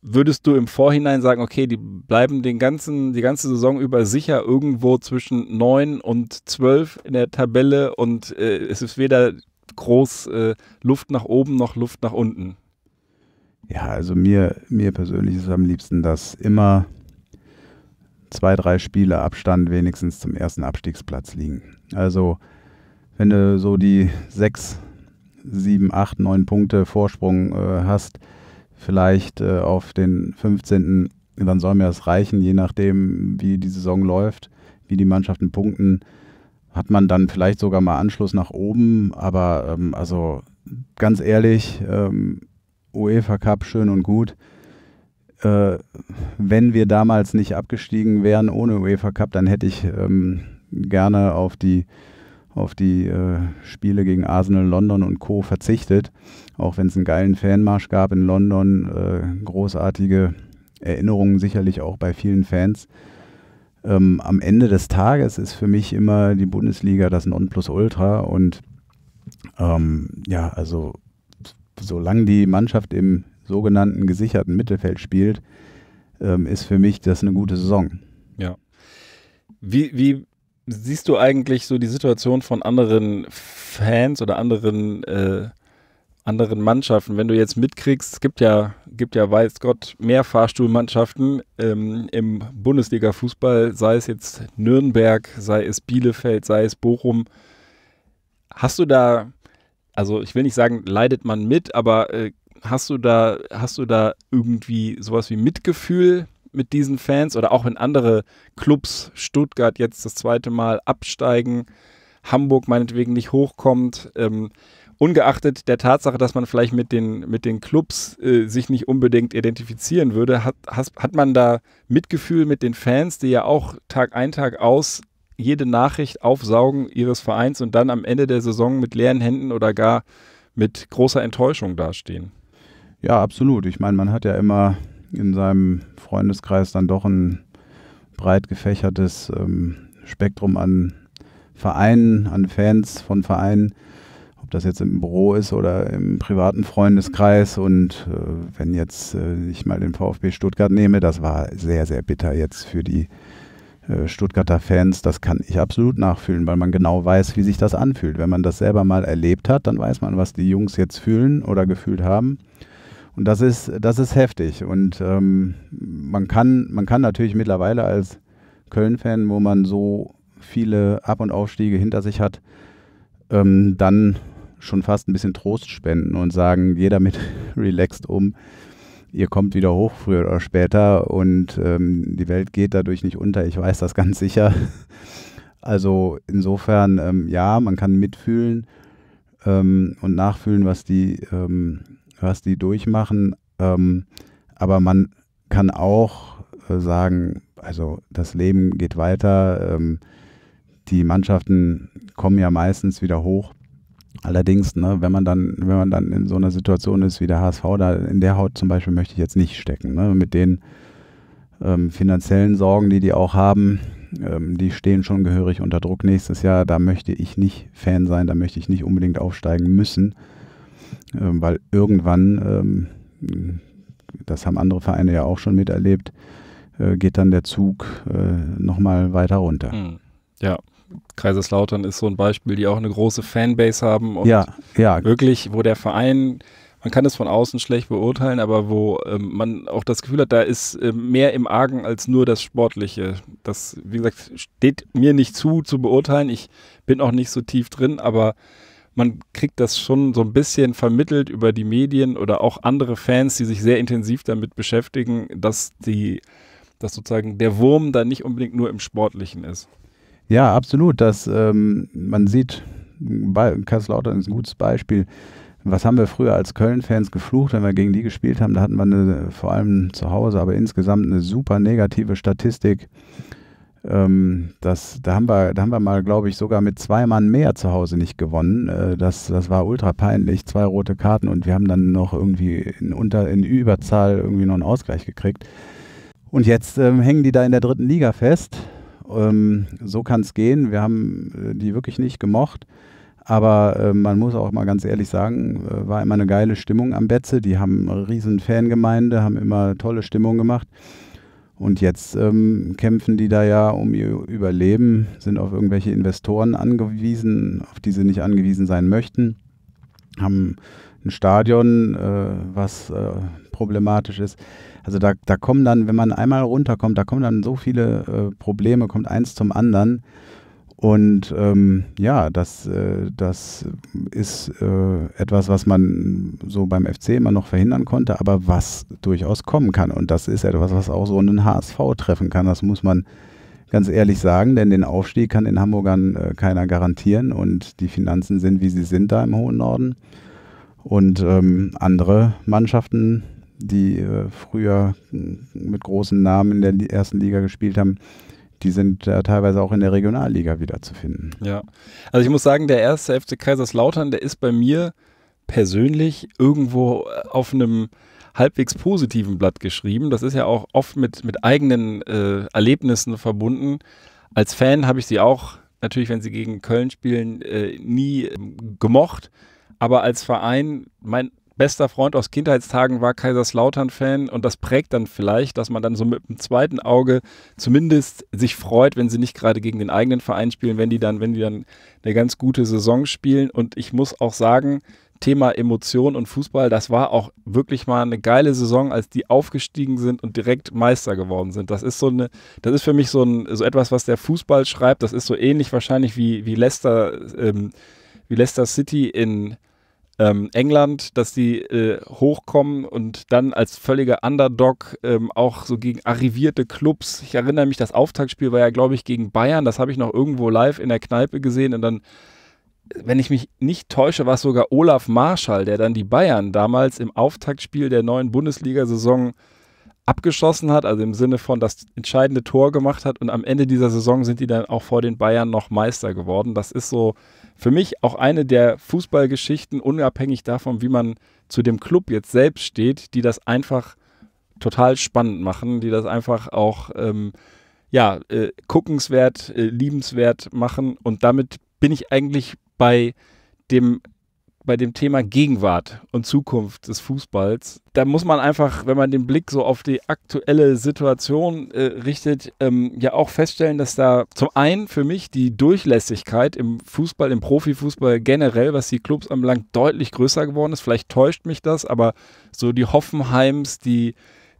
würdest du im Vorhinein sagen, okay, die bleiben den ganzen, die ganze Saison über sicher irgendwo zwischen 9 und 12 in der Tabelle und äh, es ist weder groß äh, Luft nach oben, noch Luft nach unten? Ja, also mir, mir persönlich ist am liebsten, dass immer zwei, drei Spiele Abstand wenigstens zum ersten Abstiegsplatz liegen. Also wenn du so die sechs, sieben, acht, neun Punkte Vorsprung äh, hast, vielleicht äh, auf den 15., dann soll mir das reichen, je nachdem, wie die Saison läuft, wie die Mannschaften punkten hat man dann vielleicht sogar mal Anschluss nach oben, aber ähm, also ganz ehrlich, ähm, UEFA Cup schön und gut. Äh, wenn wir damals nicht abgestiegen wären ohne UEFA Cup, dann hätte ich ähm, gerne auf die auf die äh, Spiele gegen Arsenal, London und Co. verzichtet, auch wenn es einen geilen Fanmarsch gab in London, äh, großartige Erinnerungen sicherlich auch bei vielen Fans ähm, am Ende des Tages ist für mich immer die Bundesliga das Nonplusultra und ähm, ja, also solange die Mannschaft im sogenannten gesicherten Mittelfeld spielt, ähm, ist für mich das eine gute Saison. Ja. Wie, wie siehst du eigentlich so die Situation von anderen Fans oder anderen äh, anderen Mannschaften. Wenn du jetzt mitkriegst, es gibt ja, gibt ja weiß Gott mehr Fahrstuhlmannschaften ähm, im Bundesliga-Fußball, sei es jetzt Nürnberg, sei es Bielefeld, sei es Bochum. Hast du da, also ich will nicht sagen, leidet man mit, aber äh, hast du da, hast du da irgendwie sowas wie Mitgefühl mit diesen Fans oder auch wenn andere Clubs Stuttgart jetzt das zweite Mal absteigen, Hamburg meinetwegen nicht hochkommt? Ähm, ungeachtet der Tatsache, dass man vielleicht mit den, mit den Clubs äh, sich nicht unbedingt identifizieren würde, hat, has, hat man da Mitgefühl mit den Fans, die ja auch Tag ein, Tag aus jede Nachricht aufsaugen ihres Vereins und dann am Ende der Saison mit leeren Händen oder gar mit großer Enttäuschung dastehen. Ja, absolut. Ich meine, man hat ja immer in seinem Freundeskreis dann doch ein breit gefächertes ähm, Spektrum an Vereinen, an Fans von Vereinen das jetzt im Büro ist oder im privaten Freundeskreis. Und äh, wenn jetzt äh, ich mal den VfB Stuttgart nehme, das war sehr, sehr bitter jetzt für die äh, Stuttgarter Fans. Das kann ich absolut nachfühlen, weil man genau weiß, wie sich das anfühlt. Wenn man das selber mal erlebt hat, dann weiß man, was die Jungs jetzt fühlen oder gefühlt haben. Und das ist, das ist heftig. Und ähm, man, kann, man kann natürlich mittlerweile als Köln-Fan, wo man so viele Ab- und Aufstiege hinter sich hat, ähm, dann schon fast ein bisschen Trost spenden und sagen, geh damit relaxed um. Ihr kommt wieder hoch früher oder später und ähm, die Welt geht dadurch nicht unter. Ich weiß das ganz sicher. Also insofern, ähm, ja, man kann mitfühlen ähm, und nachfühlen, was die, ähm, was die durchmachen. Ähm, aber man kann auch äh, sagen, also das Leben geht weiter. Ähm, die Mannschaften kommen ja meistens wieder hoch Allerdings, ne, wenn man dann, wenn man dann in so einer Situation ist wie der HSV, da in der Haut zum Beispiel möchte ich jetzt nicht stecken. Ne? Mit den ähm, finanziellen Sorgen, die die auch haben, ähm, die stehen schon gehörig unter Druck nächstes Jahr. Da möchte ich nicht Fan sein, da möchte ich nicht unbedingt aufsteigen müssen, ähm, weil irgendwann, ähm, das haben andere Vereine ja auch schon miterlebt, äh, geht dann der Zug äh, nochmal weiter runter. Hm. Ja, Kaiserslautern ist so ein Beispiel, die auch eine große Fanbase haben und ja, ja. wirklich, wo der Verein man kann es von außen schlecht beurteilen, aber wo ähm, man auch das Gefühl hat, da ist äh, mehr im Argen als nur das Sportliche. Das, wie gesagt, steht mir nicht zu, zu beurteilen. Ich bin auch nicht so tief drin, aber man kriegt das schon so ein bisschen vermittelt über die Medien oder auch andere Fans, die sich sehr intensiv damit beschäftigen, dass die, dass sozusagen der Wurm da nicht unbedingt nur im Sportlichen ist. Ja, absolut. Das, ähm, man sieht, Kaiserslautern ist ein gutes Beispiel. Was haben wir früher als Köln-Fans geflucht, wenn wir gegen die gespielt haben? Da hatten wir eine, vor allem zu Hause, aber insgesamt eine super negative Statistik. Ähm, das, da, haben wir, da haben wir mal, glaube ich, sogar mit zwei Mann mehr zu Hause nicht gewonnen. Äh, das, das war ultra peinlich. Zwei rote Karten und wir haben dann noch irgendwie in, unter, in Überzahl irgendwie noch einen Ausgleich gekriegt. Und jetzt ähm, hängen die da in der dritten Liga fest. Ähm, so kann es gehen. Wir haben äh, die wirklich nicht gemocht. Aber äh, man muss auch mal ganz ehrlich sagen, äh, war immer eine geile Stimmung am Betze. Die haben eine riesen Fangemeinde, haben immer tolle Stimmung gemacht. Und jetzt ähm, kämpfen die da ja um ihr Überleben, sind auf irgendwelche Investoren angewiesen, auf die sie nicht angewiesen sein möchten, haben ein Stadion, äh, was äh, problematisch ist. Also da, da kommen dann, wenn man einmal runterkommt, da kommen dann so viele äh, Probleme, kommt eins zum anderen. Und ähm, ja, das, äh, das ist äh, etwas, was man so beim FC immer noch verhindern konnte, aber was durchaus kommen kann. Und das ist etwas, was auch so einen HSV treffen kann. Das muss man ganz ehrlich sagen, denn den Aufstieg kann den Hamburgern äh, keiner garantieren. Und die Finanzen sind, wie sie sind da im hohen Norden. Und ähm, andere Mannschaften die äh, früher mit großen Namen in der ersten Liga gespielt haben, die sind äh, teilweise auch in der Regionalliga wiederzufinden. Ja, also ich muss sagen, der erste FC Kaiserslautern, der ist bei mir persönlich irgendwo äh, auf einem halbwegs positiven Blatt geschrieben. Das ist ja auch oft mit, mit eigenen äh, Erlebnissen verbunden. Als Fan habe ich sie auch, natürlich, wenn sie gegen Köln spielen, äh, nie ähm, gemocht. Aber als Verein, mein, bester Freund aus Kindheitstagen war Kaiserslautern-Fan und das prägt dann vielleicht, dass man dann so mit dem zweiten Auge zumindest sich freut, wenn sie nicht gerade gegen den eigenen Verein spielen, wenn die dann, wenn die dann eine ganz gute Saison spielen. Und ich muss auch sagen, Thema Emotion und Fußball, das war auch wirklich mal eine geile Saison, als die aufgestiegen sind und direkt Meister geworden sind. Das ist so eine, das ist für mich so ein, so etwas, was der Fußball schreibt. Das ist so ähnlich wahrscheinlich wie, wie Leicester, ähm, wie Leicester City in ähm, England, dass die äh, hochkommen und dann als völliger Underdog ähm, auch so gegen arrivierte Clubs. Ich erinnere mich, das Auftaktspiel war ja, glaube ich, gegen Bayern. Das habe ich noch irgendwo live in der Kneipe gesehen. Und dann, wenn ich mich nicht täusche, war es sogar Olaf Marschall, der dann die Bayern damals im Auftaktspiel der neuen Bundesliga-Saison äh, abgeschossen hat, also im Sinne von das entscheidende Tor gemacht hat und am Ende dieser Saison sind die dann auch vor den Bayern noch Meister geworden. Das ist so für mich auch eine der Fußballgeschichten, unabhängig davon, wie man zu dem Club jetzt selbst steht, die das einfach total spannend machen, die das einfach auch ähm, ja, äh, guckenswert, äh, liebenswert machen und damit bin ich eigentlich bei dem bei dem Thema Gegenwart und Zukunft des Fußballs. Da muss man einfach, wenn man den Blick so auf die aktuelle Situation äh, richtet, ähm, ja auch feststellen, dass da zum einen für mich die Durchlässigkeit im Fußball, im Profifußball generell, was die Clubs anbelangt, deutlich größer geworden ist. Vielleicht täuscht mich das, aber so die Hoffenheims, die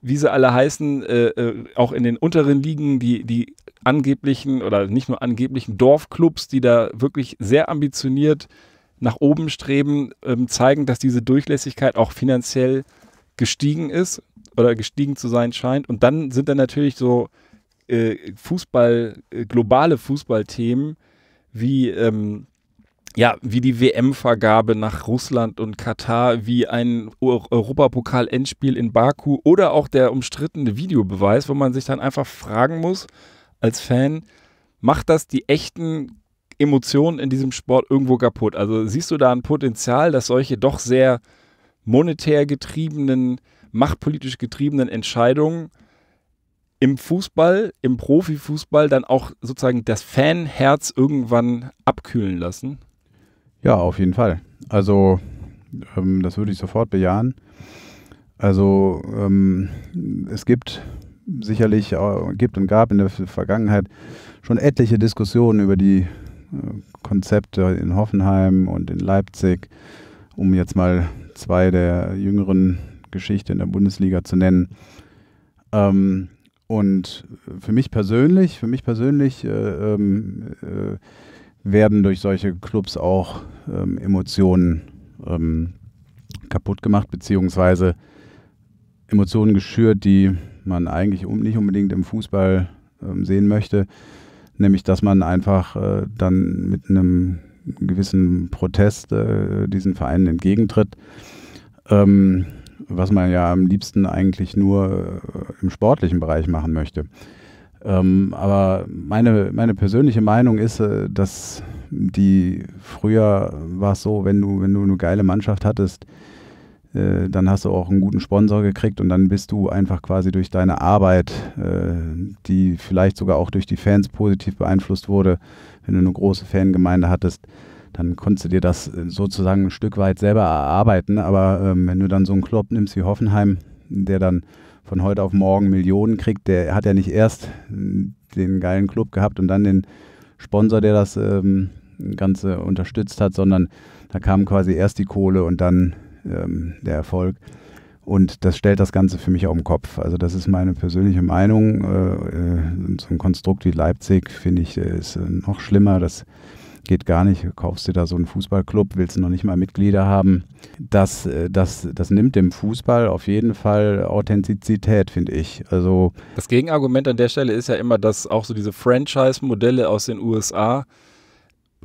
wie sie alle heißen, äh, äh, auch in den unteren Ligen, die, die angeblichen oder nicht nur angeblichen Dorfclubs, die da wirklich sehr ambitioniert nach oben streben, ähm, zeigen, dass diese Durchlässigkeit auch finanziell gestiegen ist oder gestiegen zu sein scheint. Und dann sind dann natürlich so äh, Fußball, äh, globale Fußballthemen wie, ähm, ja, wie die WM-Vergabe nach Russland und Katar, wie ein Europapokal-Endspiel in Baku oder auch der umstrittene Videobeweis, wo man sich dann einfach fragen muss, als Fan, macht das die echten Emotionen in diesem Sport irgendwo kaputt. Also siehst du da ein Potenzial, dass solche doch sehr monetär getriebenen, machtpolitisch getriebenen Entscheidungen im Fußball, im Profifußball dann auch sozusagen das Fanherz irgendwann abkühlen lassen? Ja, auf jeden Fall. Also ähm, das würde ich sofort bejahen. Also ähm, es gibt sicherlich, äh, gibt und gab in der Vergangenheit schon etliche Diskussionen über die Konzepte in Hoffenheim und in Leipzig, um jetzt mal zwei der jüngeren Geschichte in der Bundesliga zu nennen. Ähm, und für mich persönlich, für mich persönlich äh, ähm, äh, werden durch solche Clubs auch ähm, Emotionen ähm, kaputt gemacht, beziehungsweise Emotionen geschürt, die man eigentlich um, nicht unbedingt im Fußball ähm, sehen möchte nämlich dass man einfach äh, dann mit einem gewissen Protest äh, diesen Vereinen entgegentritt. Ähm, was man ja am liebsten eigentlich nur äh, im sportlichen Bereich machen möchte. Ähm, aber meine, meine persönliche Meinung ist, äh, dass die früher war es so, wenn du, wenn du eine geile Mannschaft hattest, äh, dann hast du auch einen guten Sponsor gekriegt und dann bist du einfach quasi durch deine Arbeit, äh, die vielleicht sogar auch durch die Fans positiv beeinflusst wurde, wenn du eine große Fangemeinde hattest, dann konntest du dir das äh, sozusagen ein Stück weit selber erarbeiten. Aber ähm, wenn du dann so einen Club nimmst wie Hoffenheim, der dann von heute auf morgen Millionen kriegt, der hat ja nicht erst äh, den geilen Club gehabt und dann den Sponsor, der das ähm, Ganze unterstützt hat, sondern da kam quasi erst die Kohle und dann ähm, der Erfolg. Und das stellt das Ganze für mich auf den Kopf. Also das ist meine persönliche Meinung. Äh, äh so ein Konstrukt wie Leipzig finde ich äh, ist äh, noch schlimmer. Das geht gar nicht. Kaufst dir da so einen Fußballclub, willst du noch nicht mal Mitglieder haben. Das, das, das nimmt dem Fußball auf jeden Fall Authentizität, finde ich. Also das Gegenargument an der Stelle ist ja immer, dass auch so diese Franchise-Modelle aus den USA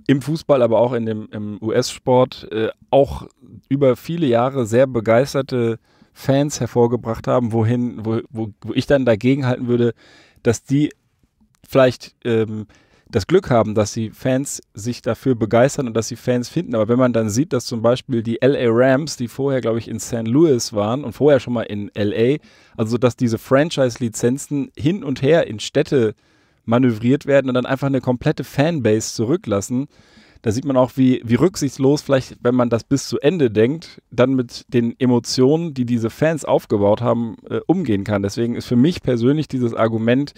im Fußball, aber auch in dem, im US-Sport äh, auch über viele Jahre sehr begeisterte Fans hervorgebracht haben, wohin, wo, wo, wo ich dann dagegen halten würde, dass die vielleicht ähm, das Glück haben, dass sie Fans sich dafür begeistern und dass sie Fans finden. Aber wenn man dann sieht, dass zum Beispiel die LA Rams, die vorher, glaube ich, in St. Louis waren und vorher schon mal in LA, also dass diese Franchise-Lizenzen hin und her in Städte äh, manövriert werden und dann einfach eine komplette Fanbase zurücklassen. Da sieht man auch, wie, wie rücksichtslos, vielleicht, wenn man das bis zu Ende denkt, dann mit den Emotionen, die diese Fans aufgebaut haben, äh, umgehen kann. Deswegen ist für mich persönlich dieses Argument,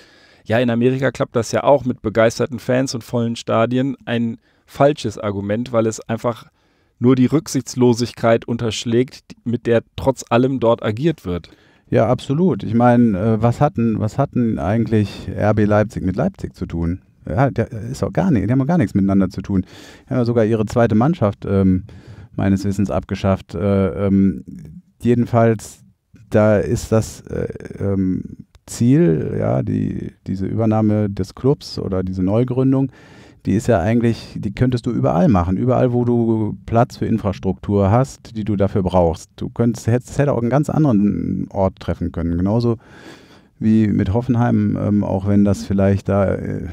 ja, in Amerika klappt das ja auch mit begeisterten Fans und vollen Stadien, ein falsches Argument, weil es einfach nur die Rücksichtslosigkeit unterschlägt, mit der trotz allem dort agiert wird. Ja, absolut. Ich meine, äh, was hatten, was hatten eigentlich RB Leipzig mit Leipzig zu tun? Ja, der ist auch gar nicht, die haben auch gar nichts miteinander zu tun. Die haben sogar ihre zweite Mannschaft ähm, meines Wissens abgeschafft. Äh, ähm, jedenfalls, da ist das äh, ähm, Ziel, ja, die, diese Übernahme des Clubs oder diese Neugründung, die ist ja eigentlich, die könntest du überall machen. Überall, wo du Platz für Infrastruktur hast, die du dafür brauchst. Du könntest, hättest, hätte auch einen ganz anderen Ort treffen können. Genauso wie mit Hoffenheim, ähm, auch wenn das vielleicht da äh,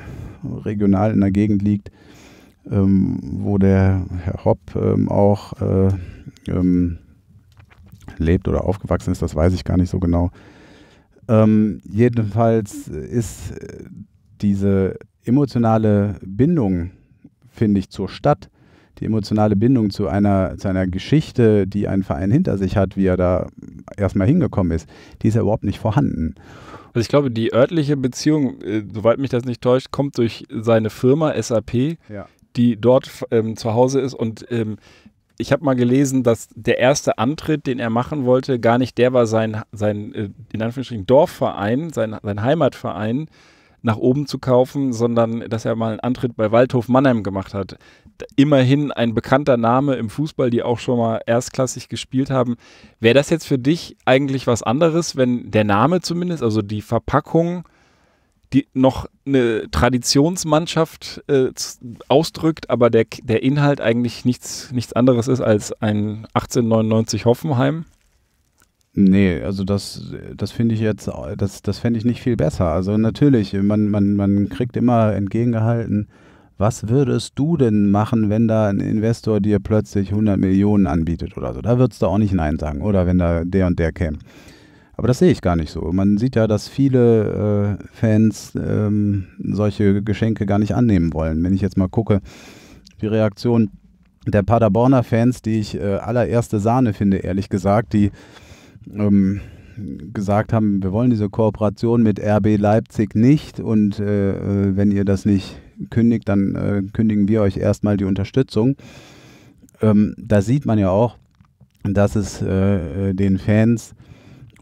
regional in der Gegend liegt, ähm, wo der Herr Hopp ähm, auch äh, ähm, lebt oder aufgewachsen ist, das weiß ich gar nicht so genau. Ähm, jedenfalls ist äh, diese emotionale Bindung, finde ich, zur Stadt, die emotionale Bindung zu einer, zu einer Geschichte, die ein Verein hinter sich hat, wie er da erstmal hingekommen ist, die ist ja überhaupt nicht vorhanden. Also ich glaube, die örtliche Beziehung, äh, soweit mich das nicht täuscht, kommt durch seine Firma SAP, ja. die dort ähm, zu Hause ist und ähm, ich habe mal gelesen, dass der erste Antritt, den er machen wollte, gar nicht der war, sein, sein äh, in Anführungsstrichen Dorfverein, sein, sein Heimatverein, nach oben zu kaufen, sondern dass er mal einen Antritt bei Waldhof Mannheim gemacht hat. Immerhin ein bekannter Name im Fußball, die auch schon mal erstklassig gespielt haben. Wäre das jetzt für dich eigentlich was anderes, wenn der Name zumindest, also die Verpackung, die noch eine Traditionsmannschaft äh, ausdrückt, aber der, der Inhalt eigentlich nichts, nichts anderes ist als ein 1899 Hoffenheim? Nee, also das, das finde ich jetzt, das, das fände ich nicht viel besser. Also natürlich, man, man, man kriegt immer entgegengehalten, was würdest du denn machen, wenn da ein Investor dir plötzlich 100 Millionen anbietet oder so? Da würdest du auch nicht Nein sagen, oder wenn da der und der käme. Aber das sehe ich gar nicht so. Man sieht ja, dass viele äh, Fans ähm, solche Geschenke gar nicht annehmen wollen. Wenn ich jetzt mal gucke, die Reaktion der Paderborner Fans, die ich äh, allererste Sahne finde, ehrlich gesagt, die ähm, gesagt haben, wir wollen diese Kooperation mit RB Leipzig nicht und äh, äh, wenn ihr das nicht kündigt, dann äh, kündigen wir euch erstmal die Unterstützung. Ähm, da sieht man ja auch, dass es äh, äh den Fans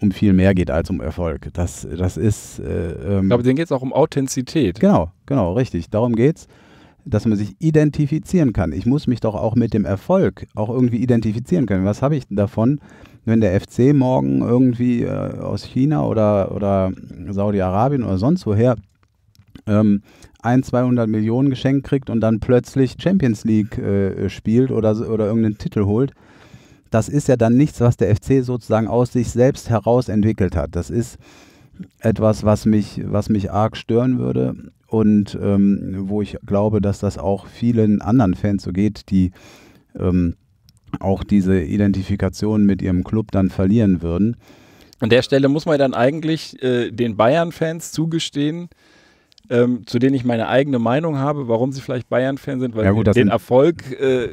um viel mehr geht als um Erfolg. Das, das ist. Äh, ähm, ich glaube, denen geht es auch um Authentizität. Genau, genau, richtig. Darum geht es, dass man sich identifizieren kann. Ich muss mich doch auch mit dem Erfolg auch irgendwie identifizieren können. Was habe ich davon? wenn der FC morgen irgendwie äh, aus China oder, oder Saudi-Arabien oder sonst woher ähm, ein, 200 Millionen geschenkt kriegt und dann plötzlich Champions League äh, spielt oder, oder irgendeinen Titel holt, das ist ja dann nichts, was der FC sozusagen aus sich selbst heraus entwickelt hat. Das ist etwas, was mich, was mich arg stören würde und ähm, wo ich glaube, dass das auch vielen anderen Fans so geht, die ähm, auch diese Identifikation mit ihrem Club dann verlieren würden. An der Stelle muss man dann eigentlich äh, den Bayern-Fans zugestehen, ähm, zu denen ich meine eigene Meinung habe, warum sie vielleicht Bayern-Fan sind, weil ja, gut, sie den Erfolg äh,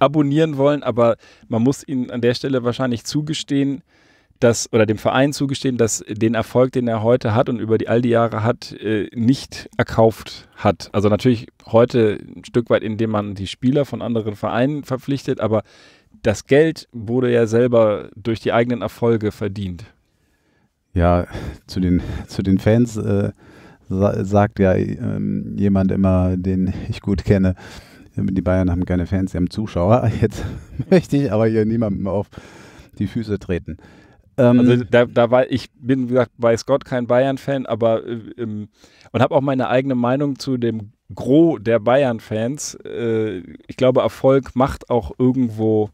abonnieren wollen. Aber man muss ihnen an der Stelle wahrscheinlich zugestehen, dass oder dem Verein zugestehen, dass den Erfolg, den er heute hat und über die all die Jahre hat, äh, nicht erkauft hat. Also natürlich heute ein Stück weit, indem man die Spieler von anderen Vereinen verpflichtet, aber das Geld wurde ja selber durch die eigenen Erfolge verdient. Ja, zu den, zu den Fans äh, sagt ja ähm, jemand immer, den ich gut kenne, ähm, die Bayern haben keine Fans, sie haben Zuschauer. Jetzt möchte ich aber hier niemandem auf die Füße treten. Ähm, also da, da, war, ich bin, wie gesagt, weiß Gott kein Bayern-Fan, aber ähm, und habe auch meine eigene Meinung zu dem Gros der Bayern-Fans. Äh, ich glaube, Erfolg macht auch irgendwo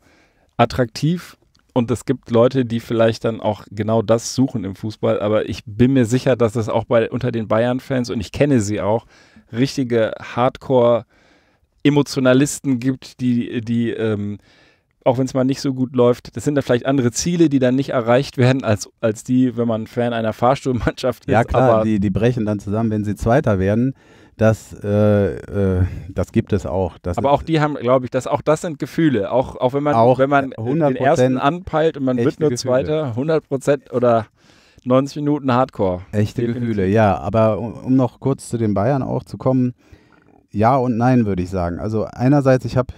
attraktiv. Und es gibt Leute, die vielleicht dann auch genau das suchen im Fußball. Aber ich bin mir sicher, dass es auch bei, unter den Bayern-Fans, und ich kenne sie auch, richtige Hardcore-Emotionalisten gibt, die, die ähm, auch wenn es mal nicht so gut läuft, das sind da vielleicht andere Ziele, die dann nicht erreicht werden, als, als die, wenn man Fan einer Fahrstuhlmannschaft ist. Ja, klar, die, die brechen dann zusammen, wenn sie Zweiter werden das, äh, äh, das gibt es auch. Das aber ist, auch die haben, glaube ich, dass auch das sind Gefühle. Auch, auch wenn man, auch wenn man den ersten anpeilt und man wird nur Zweiter, 100 Prozent oder 90 Minuten Hardcore. Echte Definitiv. Gefühle, ja. Aber um, um, noch kurz zu den Bayern auch zu kommen, ja und nein, würde ich sagen. Also einerseits, ich habe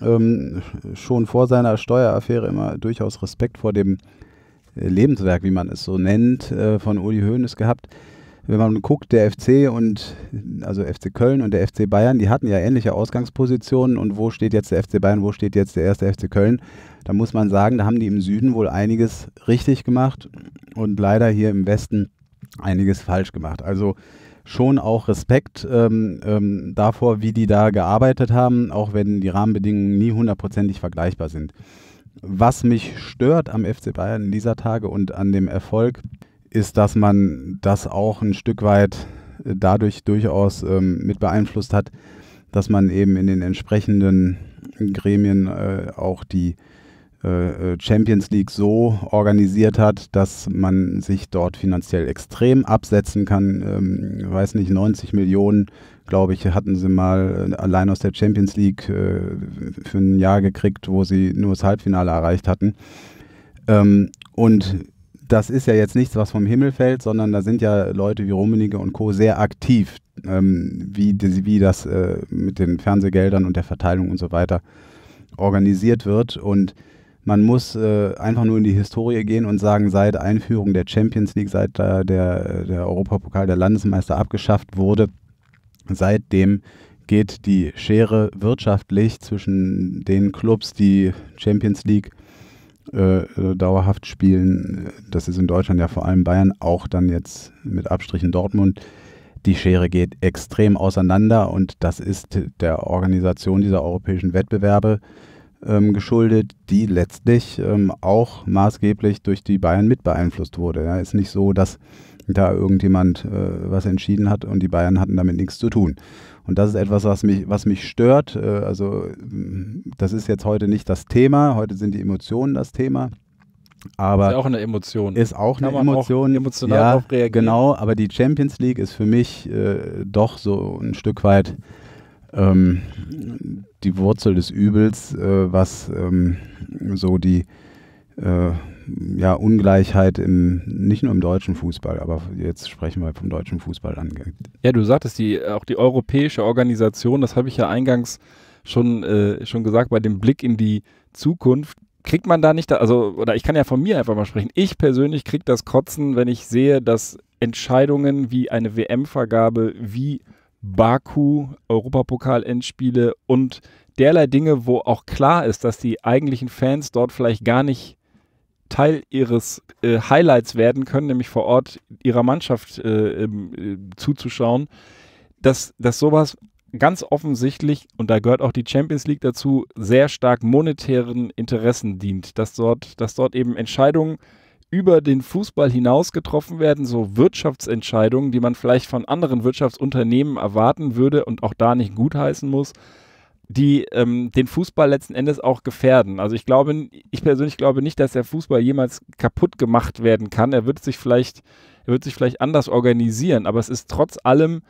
ähm, schon vor seiner Steueraffäre immer durchaus Respekt vor dem äh, Lebenswerk, wie man es so nennt, äh, von Uli Hoeneß gehabt wenn man guckt, der FC und also FC Köln und der FC Bayern, die hatten ja ähnliche Ausgangspositionen und wo steht jetzt der FC Bayern, wo steht jetzt der erste FC Köln, da muss man sagen, da haben die im Süden wohl einiges richtig gemacht und leider hier im Westen einiges falsch gemacht. Also schon auch Respekt ähm, ähm, davor, wie die da gearbeitet haben, auch wenn die Rahmenbedingungen nie hundertprozentig vergleichbar sind. Was mich stört am FC Bayern in dieser Tage und an dem Erfolg ist, dass man das auch ein Stück weit äh, dadurch durchaus ähm, mit beeinflusst hat, dass man eben in den entsprechenden Gremien äh, auch die äh, äh Champions League so organisiert hat, dass man sich dort finanziell extrem absetzen kann. Ähm, weiß nicht, 90 Millionen, glaube ich, hatten sie mal äh, allein aus der Champions League äh, für ein Jahr gekriegt, wo sie nur das Halbfinale erreicht hatten. Ähm, und das ist ja jetzt nichts, was vom Himmel fällt, sondern da sind ja Leute wie Rummenigge und Co. sehr aktiv, ähm, wie, wie das äh, mit den Fernsehgeldern und der Verteilung und so weiter organisiert wird. Und man muss äh, einfach nur in die Historie gehen und sagen, seit Einführung der Champions League, seit äh, der, der Europapokal der Landesmeister abgeschafft wurde, seitdem geht die Schere wirtschaftlich zwischen den Clubs, die Champions League äh, dauerhaft spielen, das ist in Deutschland ja vor allem Bayern, auch dann jetzt mit Abstrichen Dortmund, die Schere geht extrem auseinander und das ist der Organisation dieser europäischen Wettbewerbe ähm, geschuldet, die letztlich ähm, auch maßgeblich durch die Bayern mit beeinflusst wurde. Ja, ist nicht so, dass da irgendjemand äh, was entschieden hat und die Bayern hatten damit nichts zu tun. Und das ist etwas, was mich, was mich stört. Äh, also mm, das ist jetzt heute nicht das Thema, heute sind die Emotionen das Thema. Aber ist auch eine Emotion. Ist auch Kann eine Emotion. Auch emotional ja, auch reagieren. Genau, aber die Champions League ist für mich äh, doch so ein Stück weit ähm, die Wurzel des Übels, äh, was ähm, so die äh, ja, Ungleichheit im, nicht nur im deutschen Fußball, aber jetzt sprechen wir vom deutschen Fußball an. Ja, du sagtest, die, auch die europäische Organisation, das habe ich ja eingangs schon, äh, schon gesagt, bei dem Blick in die Zukunft, kriegt man da nicht, also, oder ich kann ja von mir einfach mal sprechen. Ich persönlich kriege das Kotzen, wenn ich sehe, dass Entscheidungen wie eine WM-Vergabe, wie Baku, Europapokal-Endspiele und derlei Dinge, wo auch klar ist, dass die eigentlichen Fans dort vielleicht gar nicht Teil ihres äh, Highlights werden können, nämlich vor Ort ihrer Mannschaft äh, ähm, äh, zuzuschauen, dass, dass sowas ganz offensichtlich, und da gehört auch die Champions League dazu, sehr stark monetären Interessen dient, dass dort, dass dort eben Entscheidungen über den Fußball hinaus getroffen werden, so Wirtschaftsentscheidungen, die man vielleicht von anderen Wirtschaftsunternehmen erwarten würde und auch da nicht gutheißen muss, die ähm, den Fußball letzten Endes auch gefährden. Also ich glaube, ich persönlich glaube nicht, dass der Fußball jemals kaputt gemacht werden kann. Er wird sich vielleicht, er wird sich vielleicht anders organisieren, aber es ist trotz allem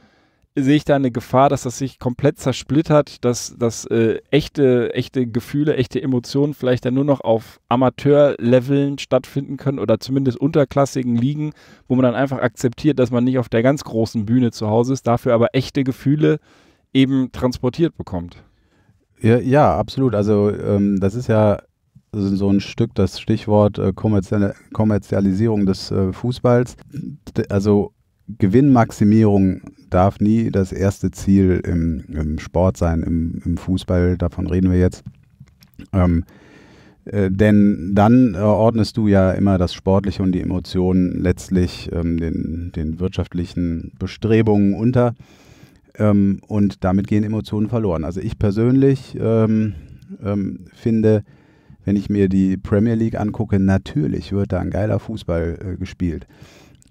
sehe ich da eine Gefahr, dass das sich komplett zersplittert, dass, dass äh, echte, echte Gefühle, echte Emotionen vielleicht dann nur noch auf Amateurleveln stattfinden können oder zumindest unterklassigen Ligen, wo man dann einfach akzeptiert, dass man nicht auf der ganz großen Bühne zu Hause ist, dafür aber echte Gefühle eben transportiert bekommt. Ja, ja absolut. Also ähm, das ist ja so ein Stück das Stichwort äh, kommerzielle, Kommerzialisierung des äh, Fußballs. also Gewinnmaximierung darf nie das erste Ziel im, im Sport sein, im, im, Fußball, davon reden wir jetzt. Ähm, äh, denn dann äh, ordnest du ja immer das Sportliche und die Emotionen letztlich ähm, den, den wirtschaftlichen Bestrebungen unter. Ähm, und damit gehen Emotionen verloren. Also ich persönlich ähm, ähm, finde, wenn ich mir die Premier League angucke, natürlich wird da ein geiler Fußball äh, gespielt.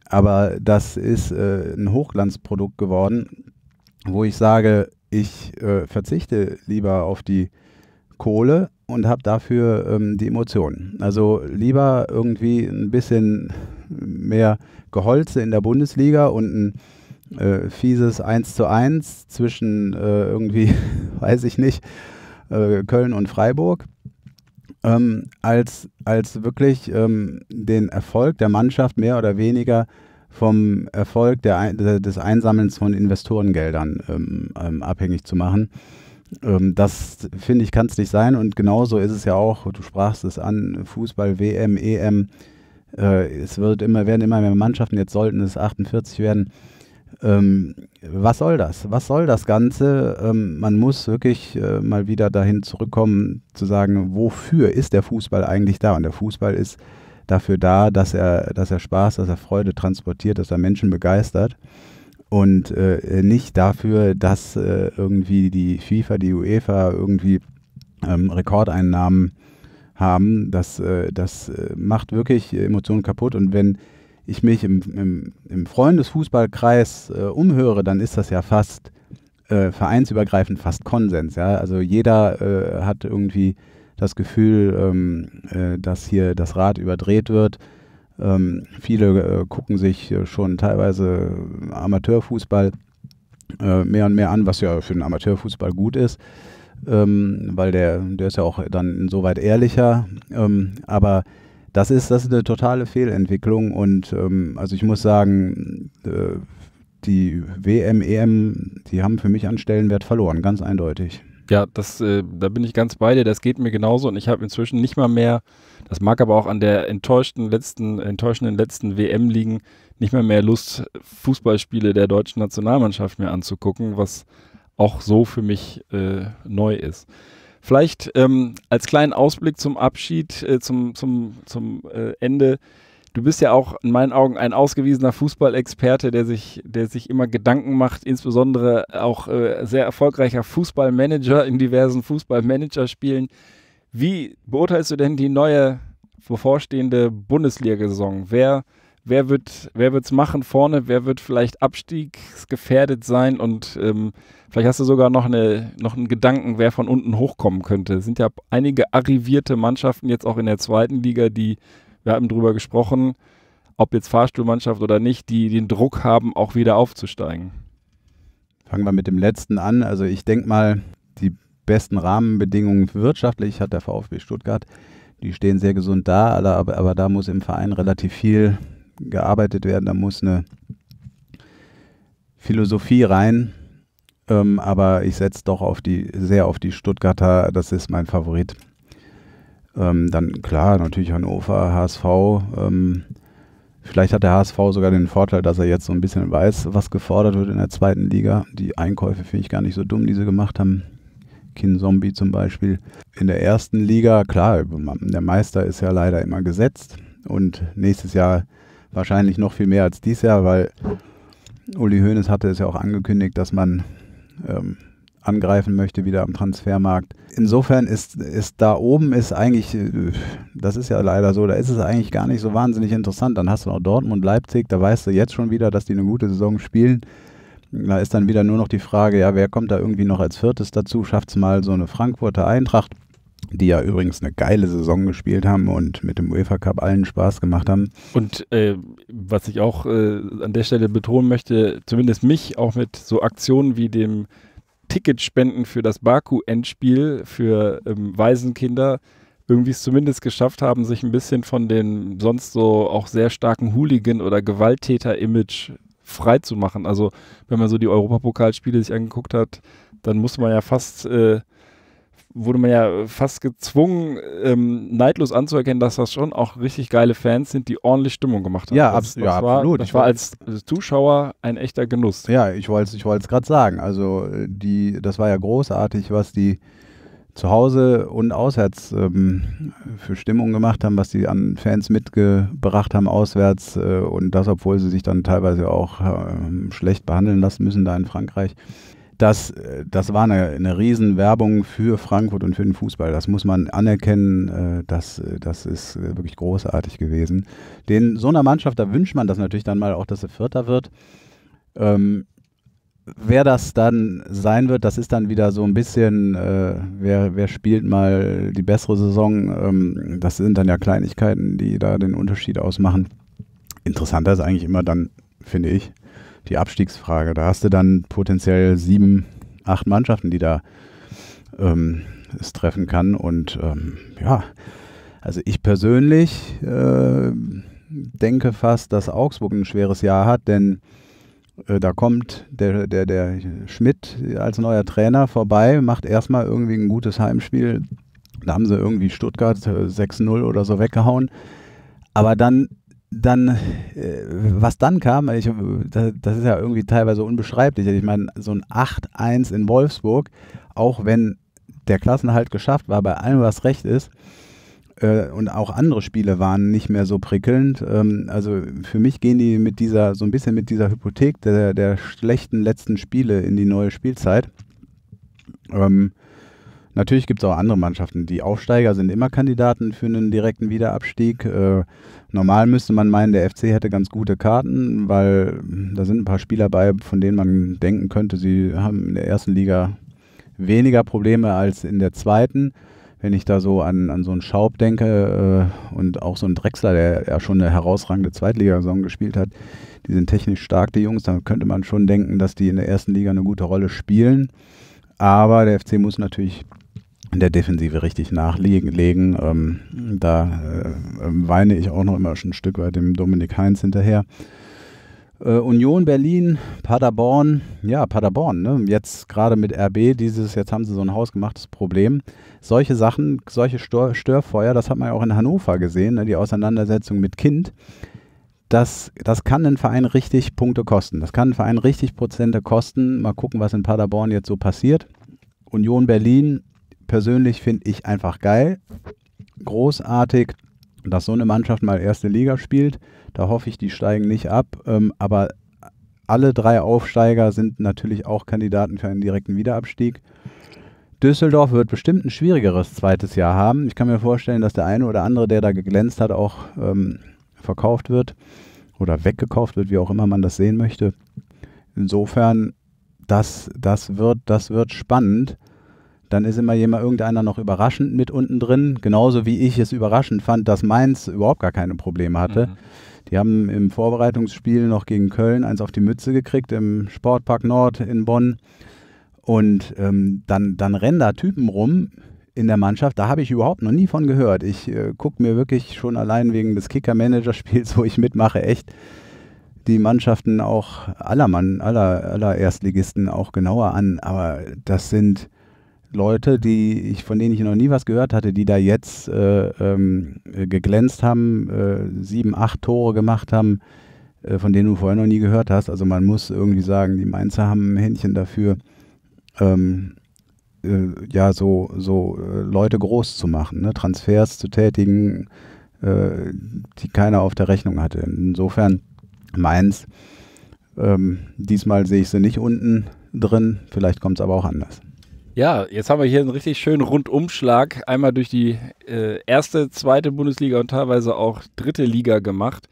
Aber das ist äh, ein Hochglanzprodukt geworden, wo ich sage, ich äh, verzichte lieber auf die Kohle und habe dafür ähm, die Emotionen. Also lieber irgendwie ein bisschen mehr Geholze in der Bundesliga und ein äh, fieses 1 zu 1 zwischen äh, irgendwie, weiß ich nicht, äh, Köln und Freiburg, ähm, als, als wirklich ähm, den Erfolg der Mannschaft mehr oder weniger vom Erfolg der, des Einsammelns von Investorengeldern ähm, ähm abhängig zu machen. Ähm, das finde ich kann es nicht sein und genauso ist es ja auch, du sprachst es an, Fußball, WM, EM, äh, es wird immer, werden immer mehr Mannschaften, jetzt sollten es 48 werden, ähm, was soll das? Was soll das Ganze? Ähm, man muss wirklich äh, mal wieder dahin zurückkommen, zu sagen, wofür ist der Fußball eigentlich da? Und der Fußball ist dafür da, dass er, dass er Spaß, dass er Freude transportiert, dass er Menschen begeistert. Und äh, nicht dafür, dass äh, irgendwie die FIFA, die UEFA irgendwie ähm, Rekordeinnahmen haben. Das, äh, das äh, macht wirklich Emotionen kaputt. Und wenn ich mich im, im, im Freundesfußballkreis äh, umhöre, dann ist das ja fast äh, vereinsübergreifend fast Konsens. Ja? Also jeder äh, hat irgendwie das Gefühl, ähm, äh, dass hier das Rad überdreht wird. Ähm, viele äh, gucken sich schon teilweise Amateurfußball äh, mehr und mehr an, was ja für den Amateurfußball gut ist, ähm, weil der, der ist ja auch dann insoweit ehrlicher. Ähm, aber das ist, das ist eine totale Fehlentwicklung und ähm, also ich muss sagen, äh, die WM, EM, die haben für mich an Stellenwert verloren, ganz eindeutig. Ja, das, äh, da bin ich ganz bei dir. Das geht mir genauso und ich habe inzwischen nicht mal mehr, das mag aber auch an der enttäuschten letzten, enttäuschenden letzten WM liegen, nicht mal mehr Lust, Fußballspiele der deutschen Nationalmannschaft mir anzugucken, was auch so für mich äh, neu ist. Vielleicht ähm, als kleinen Ausblick zum Abschied, äh, zum, zum, zum äh, Ende. Du bist ja auch in meinen Augen ein ausgewiesener Fußballexperte, der sich, der sich immer Gedanken macht, insbesondere auch äh, sehr erfolgreicher Fußballmanager in diversen Fußballmanager-Spielen. Wie beurteilst du denn die neue bevorstehende Bundesliga-Saison? Wer wer wird wer machen vorne, wer wird vielleicht abstiegsgefährdet sein und ähm, vielleicht hast du sogar noch eine noch einen Gedanken, wer von unten hochkommen könnte. Es sind ja einige arrivierte Mannschaften jetzt auch in der zweiten Liga, die wir haben drüber gesprochen, ob jetzt Fahrstuhlmannschaft oder nicht, die den Druck haben, auch wieder aufzusteigen. Fangen wir mit dem letzten an. Also ich denke mal, die besten Rahmenbedingungen wirtschaftlich hat der VfB Stuttgart. Die stehen sehr gesund da, aber, aber da muss im Verein relativ viel gearbeitet werden. Da muss eine Philosophie rein. Ähm, aber ich setze doch auf die, sehr auf die Stuttgarter. Das ist mein Favorit. Ähm, dann klar, natürlich Hannover, HSV. Ähm, vielleicht hat der HSV sogar den Vorteil, dass er jetzt so ein bisschen weiß, was gefordert wird in der zweiten Liga. Die Einkäufe finde ich gar nicht so dumm, die sie gemacht haben. Kin Zombie zum Beispiel. In der ersten Liga, klar, der Meister ist ja leider immer gesetzt. Und nächstes Jahr wahrscheinlich noch viel mehr als dies Jahr, weil Uli Hoeneß hatte es ja auch angekündigt, dass man ähm, angreifen möchte wieder am Transfermarkt. Insofern ist, ist da oben ist eigentlich, äh, das ist ja leider so, da ist es eigentlich gar nicht so wahnsinnig interessant. Dann hast du noch Dortmund, Leipzig, da weißt du jetzt schon wieder, dass die eine gute Saison spielen. Da ist dann wieder nur noch die Frage, ja, wer kommt da irgendwie noch als Viertes dazu? Schafft es mal so eine Frankfurter Eintracht? die ja übrigens eine geile Saison gespielt haben und mit dem UEFA Cup allen Spaß gemacht haben. Und äh, was ich auch äh, an der Stelle betonen möchte, zumindest mich auch mit so Aktionen wie dem Ticketspenden für das Baku-Endspiel für ähm, Waisenkinder irgendwie es zumindest geschafft haben, sich ein bisschen von dem sonst so auch sehr starken Hooligan- oder Gewalttäter-Image frei zu machen. Also wenn man so die Europapokalspiele sich angeguckt hat, dann muss man ja fast äh, wurde man ja fast gezwungen, ähm, neidlos anzuerkennen, dass das schon auch richtig geile Fans sind, die ordentlich Stimmung gemacht haben. Ja, das, das ja war, absolut. Das ich war als Zuschauer ein echter Genuss. Ja, ich wollte es gerade sagen. Also äh, die, das war ja großartig, was die zu Hause und auswärts ähm, für Stimmung gemacht haben, was die an Fans mitgebracht haben auswärts äh, und das, obwohl sie sich dann teilweise auch äh, schlecht behandeln lassen müssen da in Frankreich das, äh, das war eine, eine Riesenwerbung für Frankfurt und für den Fußball. Das muss man anerkennen. Äh, das, äh, das ist wirklich großartig gewesen. Den so einer Mannschaft, da wünscht man das natürlich dann mal auch, dass sie Vierter wird. Ähm, wer das dann sein wird, das ist dann wieder so ein bisschen, äh, wer, wer spielt mal die bessere Saison. Ähm, das sind dann ja Kleinigkeiten, die da den Unterschied ausmachen. Interessanter ist eigentlich immer dann, finde ich, die Abstiegsfrage. Da hast du dann potenziell sieben, acht Mannschaften, die da ähm, es treffen kann. Und ähm, ja, also ich persönlich äh, denke fast, dass Augsburg ein schweres Jahr hat, denn äh, da kommt der, der, der Schmidt als neuer Trainer vorbei, macht erstmal irgendwie ein gutes Heimspiel. Da haben sie irgendwie Stuttgart 6-0 äh, oder so weggehauen. Aber dann dann, äh, was dann kam, ich, das, ist ja irgendwie teilweise unbeschreiblich. Also ich meine, so ein 8-1 in Wolfsburg, auch wenn der Klassenhalt geschafft war, bei allem, was recht ist, äh, und auch andere Spiele waren nicht mehr so prickelnd. Ähm, also für mich gehen die mit dieser, so ein bisschen mit dieser Hypothek der, der schlechten letzten Spiele in die neue Spielzeit. Ähm, Natürlich gibt es auch andere Mannschaften. Die Aufsteiger sind immer Kandidaten für einen direkten Wiederabstieg. Äh, normal müsste man meinen, der FC hätte ganz gute Karten, weil hm, da sind ein paar Spieler bei, von denen man denken könnte, sie haben in der ersten Liga weniger Probleme als in der zweiten. Wenn ich da so an, an so einen Schaub denke äh, und auch so einen Drechsler, der ja schon eine herausragende Zweitligasaison gespielt hat, die sind technisch stark, die Jungs, dann könnte man schon denken, dass die in der ersten Liga eine gute Rolle spielen. Aber der FC muss natürlich in der Defensive richtig nachlegen. Ähm, da äh, ähm, weine ich auch noch immer schon ein Stück weit dem Dominik Heinz hinterher. Äh, Union Berlin, Paderborn, ja, Paderborn, ne? jetzt gerade mit RB, dieses, jetzt haben sie so ein hausgemachtes Problem. Solche Sachen, solche Stör Störfeuer, das hat man ja auch in Hannover gesehen, ne? die Auseinandersetzung mit Kind. Das, das kann den Verein richtig Punkte kosten. Das kann den Verein richtig Prozente kosten. Mal gucken, was in Paderborn jetzt so passiert. Union Berlin persönlich finde ich einfach geil. Großartig, dass so eine Mannschaft mal erste Liga spielt. Da hoffe ich, die steigen nicht ab. Ähm, aber alle drei Aufsteiger sind natürlich auch Kandidaten für einen direkten Wiederabstieg. Düsseldorf wird bestimmt ein schwierigeres zweites Jahr haben. Ich kann mir vorstellen, dass der eine oder andere, der da geglänzt hat, auch ähm, verkauft wird oder weggekauft wird, wie auch immer man das sehen möchte. Insofern, das, das, wird, das wird spannend dann ist immer jemand, irgendeiner noch überraschend mit unten drin. Genauso wie ich es überraschend fand, dass Mainz überhaupt gar keine Probleme hatte. Mhm. Die haben im Vorbereitungsspiel noch gegen Köln eins auf die Mütze gekriegt im Sportpark Nord in Bonn. Und ähm, dann, dann rennen da Typen rum in der Mannschaft, da habe ich überhaupt noch nie von gehört. Ich äh, gucke mir wirklich schon allein wegen des Kicker-Manager-Spiels, wo ich mitmache, echt die Mannschaften auch aller Mann, aller, aller Erstligisten auch genauer an. Aber das sind Leute, die ich, von denen ich noch nie was gehört hatte, die da jetzt äh, ähm, geglänzt haben, äh, sieben, acht Tore gemacht haben, äh, von denen du vorher noch nie gehört hast. Also man muss irgendwie sagen, die Mainzer haben ein Händchen dafür, ähm, äh, ja, so, so äh, Leute groß zu machen, ne? Transfers zu tätigen, äh, die keiner auf der Rechnung hatte. Insofern Mainz, ähm, diesmal sehe ich sie nicht unten drin, vielleicht kommt es aber auch anders. Ja, jetzt haben wir hier einen richtig schönen Rundumschlag. Einmal durch die äh, erste, zweite Bundesliga und teilweise auch dritte Liga gemacht.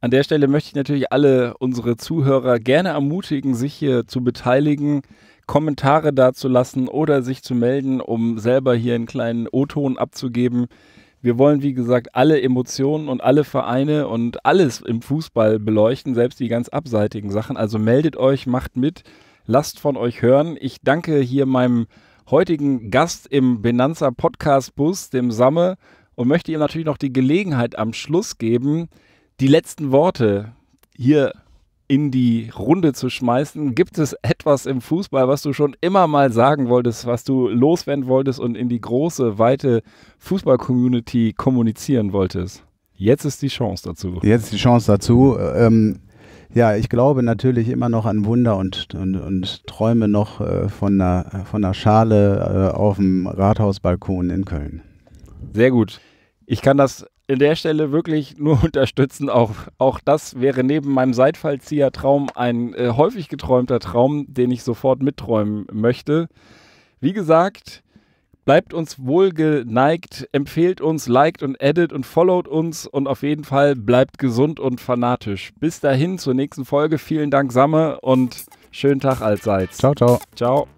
An der Stelle möchte ich natürlich alle unsere Zuhörer gerne ermutigen, sich hier zu beteiligen, Kommentare dazulassen oder sich zu melden, um selber hier einen kleinen O-Ton abzugeben. Wir wollen, wie gesagt, alle Emotionen und alle Vereine und alles im Fußball beleuchten, selbst die ganz abseitigen Sachen. Also meldet euch, macht mit. Lasst von euch hören. Ich danke hier meinem heutigen Gast im Benanza Podcast Bus, dem Samme, und möchte ihm natürlich noch die Gelegenheit am Schluss geben, die letzten Worte hier in die Runde zu schmeißen. Gibt es etwas im Fußball, was du schon immer mal sagen wolltest, was du loswerden wolltest und in die große, weite Fußball-Community kommunizieren wolltest? Jetzt ist die Chance dazu. Jetzt ist die Chance dazu. Ähm, ja, ich glaube natürlich immer noch an Wunder und, und, und träume noch äh, von, einer, von einer Schale äh, auf dem Rathausbalkon in Köln. Sehr gut. Ich kann das in der Stelle wirklich nur unterstützen. Auch, auch das wäre neben meinem Seitfallzieher-Traum ein äh, häufig geträumter Traum, den ich sofort mitträumen möchte. Wie gesagt, bleibt uns wohlgeneigt, empfehlt uns, liked und edit und followt uns und auf jeden Fall bleibt gesund und fanatisch. Bis dahin zur nächsten Folge. Vielen Dank, Samme, und schönen Tag allseits. Ciao, ciao. Ciao.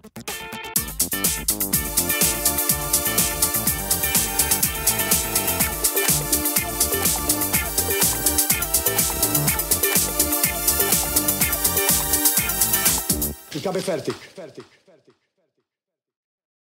Ich habe fertig. fertig.